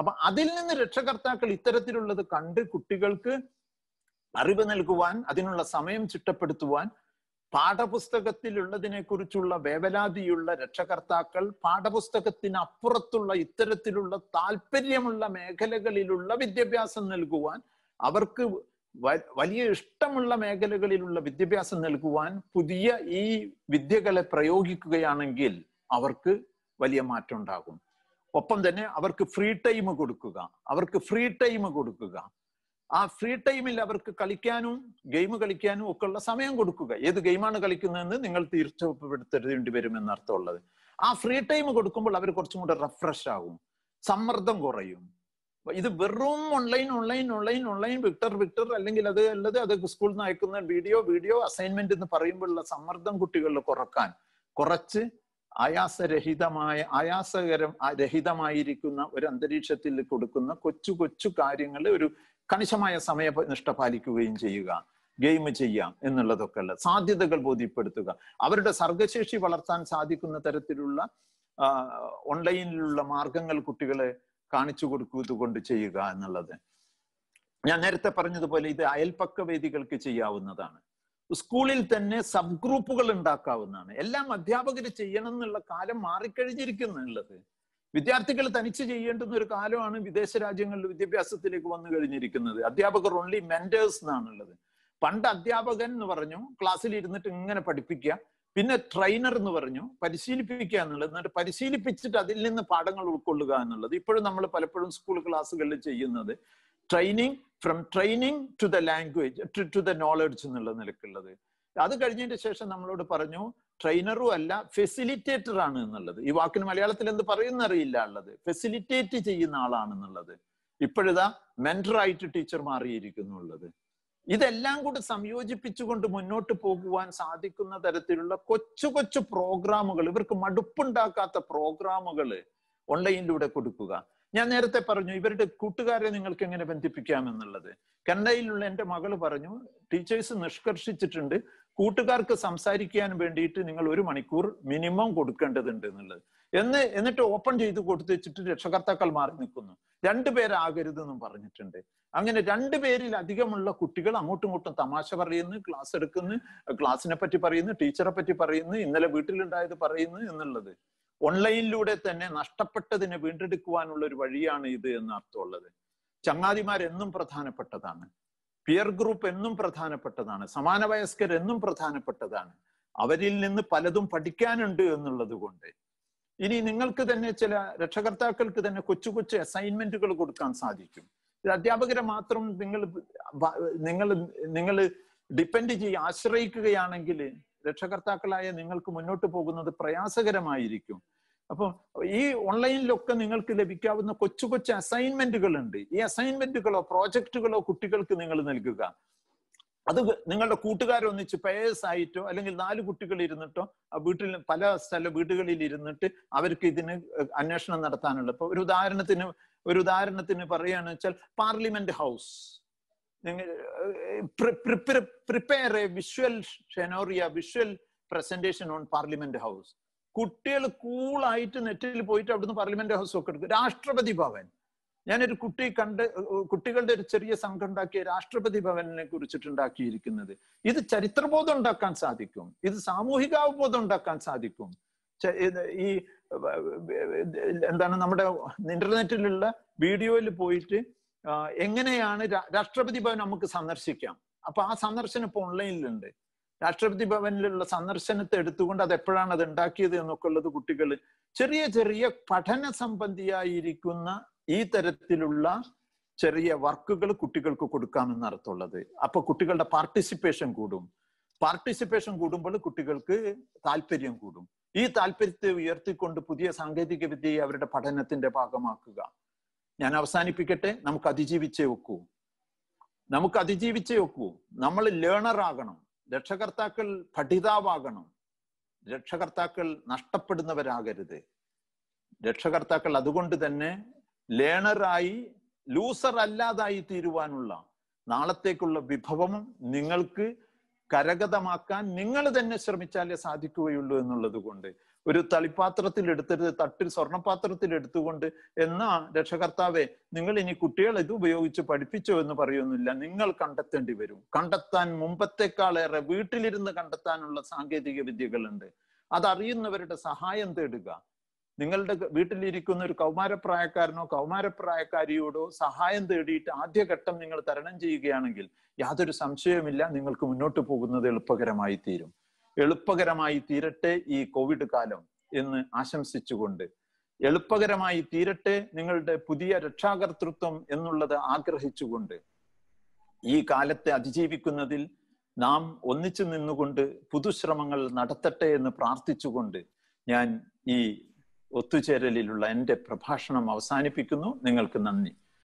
അപ്പൊ അതിൽ നിന്ന് രക്ഷകർത്താക്കൾ ഇത്തരത്തിലുള്ളത് കണ്ട് കുട്ടികൾക്ക് അറിവ് നൽകുവാൻ അതിനുള്ള സമയം ചിട്ടപ്പെടുത്തുവാൻ പാഠപുസ്തകത്തിലുള്ളതിനെ കുറിച്ചുള്ള വേവലാതിയുള്ള രക്ഷകർത്താക്കൾ പാഠപുസ്തകത്തിനപ്പുറത്തുള്ള ഇത്തരത്തിലുള്ള താല്പര്യമുള്ള മേഖലകളിലുള്ള വിദ്യാഭ്യാസം നൽകുവാൻ അവർക്ക് വലിയ ഇഷ്ടമുള്ള മേഖലകളിലുള്ള വിദ്യാഭ്യാസം നൽകുവാൻ പുതിയ ഈ വിദ്യകളെ പ്രയോഗിക്കുകയാണെങ്കിൽ അവർക്ക് വലിയ മാറ്റം ഉണ്ടാകും ഒപ്പം തന്നെ അവർക്ക് ഫ്രീ ടൈം കൊടുക്കുക അവർക്ക് ഫ്രീ ടൈം കൊടുക്കുക ആ ഫ്രീ ടൈമിൽ അവർക്ക് കളിക്കാനും ഗെയിം കളിക്കാനും ഉള്ള സമയം കൊടുക്കുക ഏത് ഗെയിമാണ് കളിക്കുന്നതെന്ന് നിങ്ങൾ തീർച്ചപ്പെടുത്തേണ്ടി വരും എന്നർത്ഥമുള്ളത് ആ ഫ്രീ ടൈം കൊടുക്കുമ്പോൾ അവർ കുറച്ചും കൂടെ റിഫ്രഷ് ആകും സമ്മർദ്ദം കുറയും ഇത് വെറും online online online online Victers Victers അല്ലെങ്കിൽ അത് അല്ലത് അത് സ്കൂളിൽ നിന്ന് അയക്കുന്ന വീഡിയോ വീഡിയോ അസൈൻമെന്റ് എന്ന് പറയുമ്പോഴുള്ള സമ്മർദ്ദം കുട്ടികളിൽ കുറക്കാൻ കുറച്ച് ആയാസരഹിതമായ ആയാസകരം രഹിതമായിരിക്കുന്ന ഒരു അന്തരീക്ഷത്തിൽ കൊടുക്കുന്ന കൊച്ചു കൊച്ചു കാര്യങ്ങൾ ഒരു കണിശമായ നിഷ്ഠ പാലിക്കുകയും ചെയ്യുക ഗെയിം ചെയ്യാം എന്നുള്ളതൊക്കെ ഉള്ള സാധ്യതകൾ ബോധ്യപ്പെടുത്തുക അവരുടെ സർഗശേഷി വളർത്താൻ സാധിക്കുന്ന തരത്തിലുള്ള ഓൺലൈനിലുള്ള മാർഗങ്ങൾ കുട്ടികളെ കാണിച്ചു കൊടുക്കുന്നതുകൊണ്ട് ചെയ്യുക എന്നുള്ളത് ഞാൻ നേരത്തെ പറഞ്ഞതുപോലെ ഇത് അയൽപക്ക വേദികൾക്ക് ചെയ്യാവുന്നതാണ് സ്കൂളിൽ തന്നെ സബ് ഗ്രൂപ്പുകൾ ഉണ്ടാക്കാവുന്നതാണ് എല്ലാം അധ്യാപകർ ചെയ്യണം എന്നുള്ള കാലം മാറിക്കഴിഞ്ഞിരിക്കുന്നുള്ളത് വിദ്യാർത്ഥികൾ തനിച്ച് ചെയ്യേണ്ടുന്ന ഒരു കാലമാണ് വിദേശ രാജ്യങ്ങളിൽ വിദ്യാഭ്യാസത്തിലേക്ക് വന്നു കഴിഞ്ഞിരിക്കുന്നത് അധ്യാപകർ ഓൺലി മെന്റേഴ്സ് എന്നാണുള്ളത് പണ്ട് അധ്യാപകൻ എന്ന് പറഞ്ഞു ക്ലാസ്സിൽ ഇരുന്നിട്ട് ഇങ്ങനെ പഠിപ്പിക്കുക പിന്നെ ട്രെയിനർ എന്ന് പറഞ്ഞു പരിശീലിപ്പിക്കുക എന്നുള്ളത് എന്നിട്ട് പരിശീലിപ്പിച്ചിട്ട് അതിൽ നിന്ന് പാഠങ്ങൾ ഉൾക്കൊള്ളുക എന്നുള്ളത് ഇപ്പോഴും നമ്മൾ പലപ്പോഴും സ്കൂൾ ക്ലാസ്സുകളിൽ ചെയ്യുന്നത് training from training to the language to the knowledge എന്നുള്ള നിലക്കുള്ളത് അത് കഴിഞ്ഞതിന് ശേഷം നമ്മളോട് പറഞ്ഞു ട്രെയിനറും അല്ല ഫെസിലിറ്റേറ്റർ ആണ് എന്നുള്ളത് ഈ വാക്കിന് മലയാളത്തിൽ എന്ത് പറയുന്നറിയില്ല ഉള്ളത് ഫെസിലിറ്റേറ്റ് ചെയ്യുന്ന ആളാണെന്നുള്ളത് ഇപ്പോഴിതാ മെന്ററായിട്ട് ടീച്ചർ മാറിയിരിക്കുന്നുള്ളത് ഇതെല്ലാം കൂടി സംയോജിപ്പിച്ചുകൊണ്ട് മുന്നോട്ട് പോകുവാൻ സാധിക്കുന്ന തരത്തിലുള്ള കൊച്ചു കൊച്ചു പ്രോഗ്രാമുകൾ ഇവർക്ക് മടുപ്പുണ്ടാക്കാത്ത പ്രോഗ്രാമുകൾ ഓൺലൈനിലൂടെ കൊടുക്കുക ഞാൻ നേരത്തെ പറഞ്ഞു ഇവരുടെ കൂട്ടുകാരെ നിങ്ങൾക്ക് എങ്ങനെ ബന്ധിപ്പിക്കാമെന്നുള്ളത് കനഡയിലുള്ള എൻ്റെ മകൾ പറഞ്ഞു ടീച്ചേഴ്സ് നിഷ്കർഷിച്ചിട്ടുണ്ട് കൂട്ടുകാർക്ക് സംസാരിക്കാൻ വേണ്ടിയിട്ട് നിങ്ങൾ ഒരു മണിക്കൂർ മിനിമം കൊടുക്കേണ്ടതുണ്ട് എന്നുള്ളത് എന്ന് എന്നിട്ട് ഓപ്പൺ ചെയ്ത് കൊടുത്തു വെച്ചിട്ട് രക്ഷകർത്താക്കൾ മാറി നിൽക്കുന്നു രണ്ടുപേരാകരുത് എന്നും പറഞ്ഞിട്ടുണ്ട് അങ്ങനെ രണ്ടു പേരിൽ അധികമുള്ള കുട്ടികൾ അങ്ങോട്ടും ഇങ്ങോട്ടും തമാശ പറയുന്നു ക്ലാസ് എടുക്കുന്നു ക്ലാസ്സിനെ പറ്റി പറയുന്നു ടീച്ചറെ പറ്റി പറയുന്നു ഇന്നലെ വീട്ടിലുണ്ടായത് പറയുന്നു എന്നുള്ളത് ഓൺലൈനിലൂടെ തന്നെ നഷ്ടപ്പെട്ടതിനെ വീണ്ടെടുക്കുവാനുള്ള ഒരു വഴിയാണ് ഇത് എന്ന് അർത്ഥമുള്ളത് ചങ്ങാതിമാരെന്നും പ്രധാനപ്പെട്ടതാണ് പിയർ ഗ്രൂപ്പ് എന്നും പ്രധാനപ്പെട്ടതാണ് സമാന എന്നും പ്രധാനപ്പെട്ടതാണ് അവരിൽ നിന്ന് പലതും പഠിക്കാനുണ്ട് എന്നുള്ളത് കൊണ്ട് ഇനി നിങ്ങൾക്ക് തന്നെ ചില രക്ഷകർത്താക്കൾക്ക് തന്നെ കൊച്ചു കൊച്ചു അസൈൻമെന്റുകൾ കൊടുക്കാൻ സാധിക്കും ഇത് അധ്യാപകരെ മാത്രം നിങ്ങൾ നിങ്ങൾ നിങ്ങൾ ഡിപ്പെൻഡ് ചെയ്യ ആശ്രയിക്കുകയാണെങ്കിൽ രക്ഷകർത്താക്കളായ നിങ്ങൾക്ക് മുന്നോട്ട് പോകുന്നത് പ്രയാസകരമായിരിക്കും അപ്പോൾ ഈ ഓൺലൈനിലൊക്കെ നിങ്ങൾക്ക് ലഭിക്കാവുന്ന കൊച്ചു കൊച്ചു അസൈൻമെന്റുകൾ ഉണ്ട് ഈ അസൈൻമെന്റുകളോ പ്രോജക്റ്റുകളോ കുട്ടികൾക്ക് നിങ്ങൾ നൽകുക അത് നിങ്ങളുടെ കൂട്ടുകാരൊന്നിച്ച് പേഴ്സ് ആയിട്ടോ അല്ലെങ്കിൽ നാല് കുട്ടികൾ ഇരുന്നിട്ടോ ആ വീട്ടിൽ പല സ്ഥല വീടുകളിൽ ഇരുന്നിട്ട് അവർക്ക് ഇതിന് അന്വേഷണം നടത്താനുള്ള ഇപ്പൊ ഒരു ഉദാഹരണത്തിന് ഒരു ഉദാഹരണത്തിന് പറയുകയാണ് വെച്ചാൽ പാർലമെന്റ് ഹൗസ് നിങ്ങൾ prepare a visual scenario visual presentation on parliament house കുട്ടികൾ കൂളായിട്ട് നെറ്റിൽ പോയിട്ട് അവിടുന്ന് പാർലമെന്റ് ഹൗസ് ഒക്കെ എടുക്കും രാഷ്ട്രപതി ഭവൻ ഞാനൊരു കുട്ടി കണ്ട് കുട്ടികളുടെ ഒരു ചെറിയ സംഘം ഉണ്ടാക്കിയ രാഷ്ട്രപതി ഭവനെ കുറിച്ചിട്ടുണ്ടാക്കിയിരിക്കുന്നത് ഇത് ചരിത്രബോധം ഉണ്ടാക്കാൻ സാധിക്കും ഇത് സാമൂഹിക ഉണ്ടാക്കാൻ സാധിക്കും ഈ എന്താണ് നമ്മുടെ ഇന്റർനെറ്റിലുള്ള വീഡിയോയിൽ പോയിട്ട് എങ്ങനെയാണ് രാഷ്ട്രപതി ഭവൻ നമുക്ക് സന്ദർശിക്കാം അപ്പൊ ആ സന്ദർശനം ഇപ്പൊ ഓൺലൈനിലുണ്ട് രാഷ്ട്രപതി ഭവനിലുള്ള സന്ദർശനത്തെ എടുത്തുകൊണ്ട് അത് എപ്പോഴാണ് അത് ഉണ്ടാക്കിയത് എന്നൊക്കെ ഉള്ളത് കുട്ടികൾ ചെറിയ ചെറിയ പഠന സംബന്ധിയായിരിക്കുന്ന ഈ തരത്തിലുള്ള ചെറിയ വർക്കുകൾ കുട്ടികൾക്ക് കൊടുക്കാമെന്ന് അർത്ഥമുള്ളത് അപ്പൊ കുട്ടികളുടെ പാർട്ടിസിപ്പേഷൻ കൂടും പാർട്ടിസിപ്പേഷൻ കൂടുമ്പോൾ കുട്ടികൾക്ക് താല്പര്യം കൂടും ഈ താല്പര്യത്തെ ഉയർത്തിക്കൊണ്ട് പുതിയ സാങ്കേതിക വിദ്യയെ അവരുടെ പഠനത്തിന്റെ ഭാഗമാക്കുക ഞാൻ അവസാനിപ്പിക്കട്ടെ നമുക്ക് അതിജീവിച്ചേ വെക്കൂ നമുക്ക് അതിജീവിച്ചേ വെക്കൂ നമ്മൾ ലേണർ ആകണം രക്ഷകർത്താക്കൾ പഠിതാവാകണം രക്ഷകർത്താക്കൾ നഷ്ടപ്പെടുന്നവരാകരുത് രക്ഷകർത്താക്കൾ അതുകൊണ്ട് തന്നെ ലേണറായി ലൂസർ അല്ലാതായി തീരുവാനുള്ള നാളത്തേക്കുള്ള വിഭവം നിങ്ങൾക്ക് കരഗതമാക്കാൻ നിങ്ങൾ തന്നെ ശ്രമിച്ചാലേ സാധിക്കുകയുള്ളൂ എന്നുള്ളത് കൊണ്ട് ഒരു തളിപ്പാത്രത്തിൽ എടുത്തരുത് തട്ടിൽ സ്വർണപാത്രത്തിൽ എടുത്തുകൊണ്ട് എന്നാ രക്ഷകർത്താവെ നിങ്ങൾ ഇനി കുട്ടികൾ ഇത് ഉപയോഗിച്ച് പഠിപ്പിച്ചോ എന്ന് പറയുന്നില്ല നിങ്ങൾ കണ്ടെത്തേണ്ടി വരും കണ്ടെത്താൻ മുമ്പത്തെക്കാളേറെ വീട്ടിലിരുന്ന് കണ്ടെത്താനുള്ള സാങ്കേതിക വിദ്യകളുണ്ട് അതറിയുന്നവരുടെ സഹായം തേടുക നിങ്ങളുടെ വീട്ടിലിരിക്കുന്ന ഒരു കൗമാരപ്രായക്കാരനോ കൗമാരപ്രായക്കാരിയോടോ സഹായം തേടിയിട്ട് ആദ്യഘട്ടം നിങ്ങൾ തരണം ചെയ്യുകയാണെങ്കിൽ യാതൊരു സംശയവുമില്ല നിങ്ങൾക്ക് മുന്നോട്ട് പോകുന്നത് എളുപ്പകരമായി തീരും എളുപ്പകരമായി തീരട്ടെ ഈ കോവിഡ് കാലം എന്ന് ആശംസിച്ചുകൊണ്ട് എളുപ്പകരമായി തീരട്ടെ നിങ്ങളുടെ പുതിയ രക്ഷാകർത്തൃത്വം എന്നുള്ളത് ആഗ്രഹിച്ചുകൊണ്ട് ഈ കാലത്തെ അതിജീവിക്കുന്നതിൽ നാം ഒന്നിച്ചു നിന്നുകൊണ്ട് പുതുശ്രമങ്ങൾ നടത്തട്ടെ എന്ന് പ്രാർത്ഥിച്ചുകൊണ്ട് ഞാൻ ഈ ഒത്തുചേരലിലുള്ള എൻ്റെ പ്രഭാഷണം അവസാനിപ്പിക്കുന്നു നിങ്ങൾക്ക് നന്ദി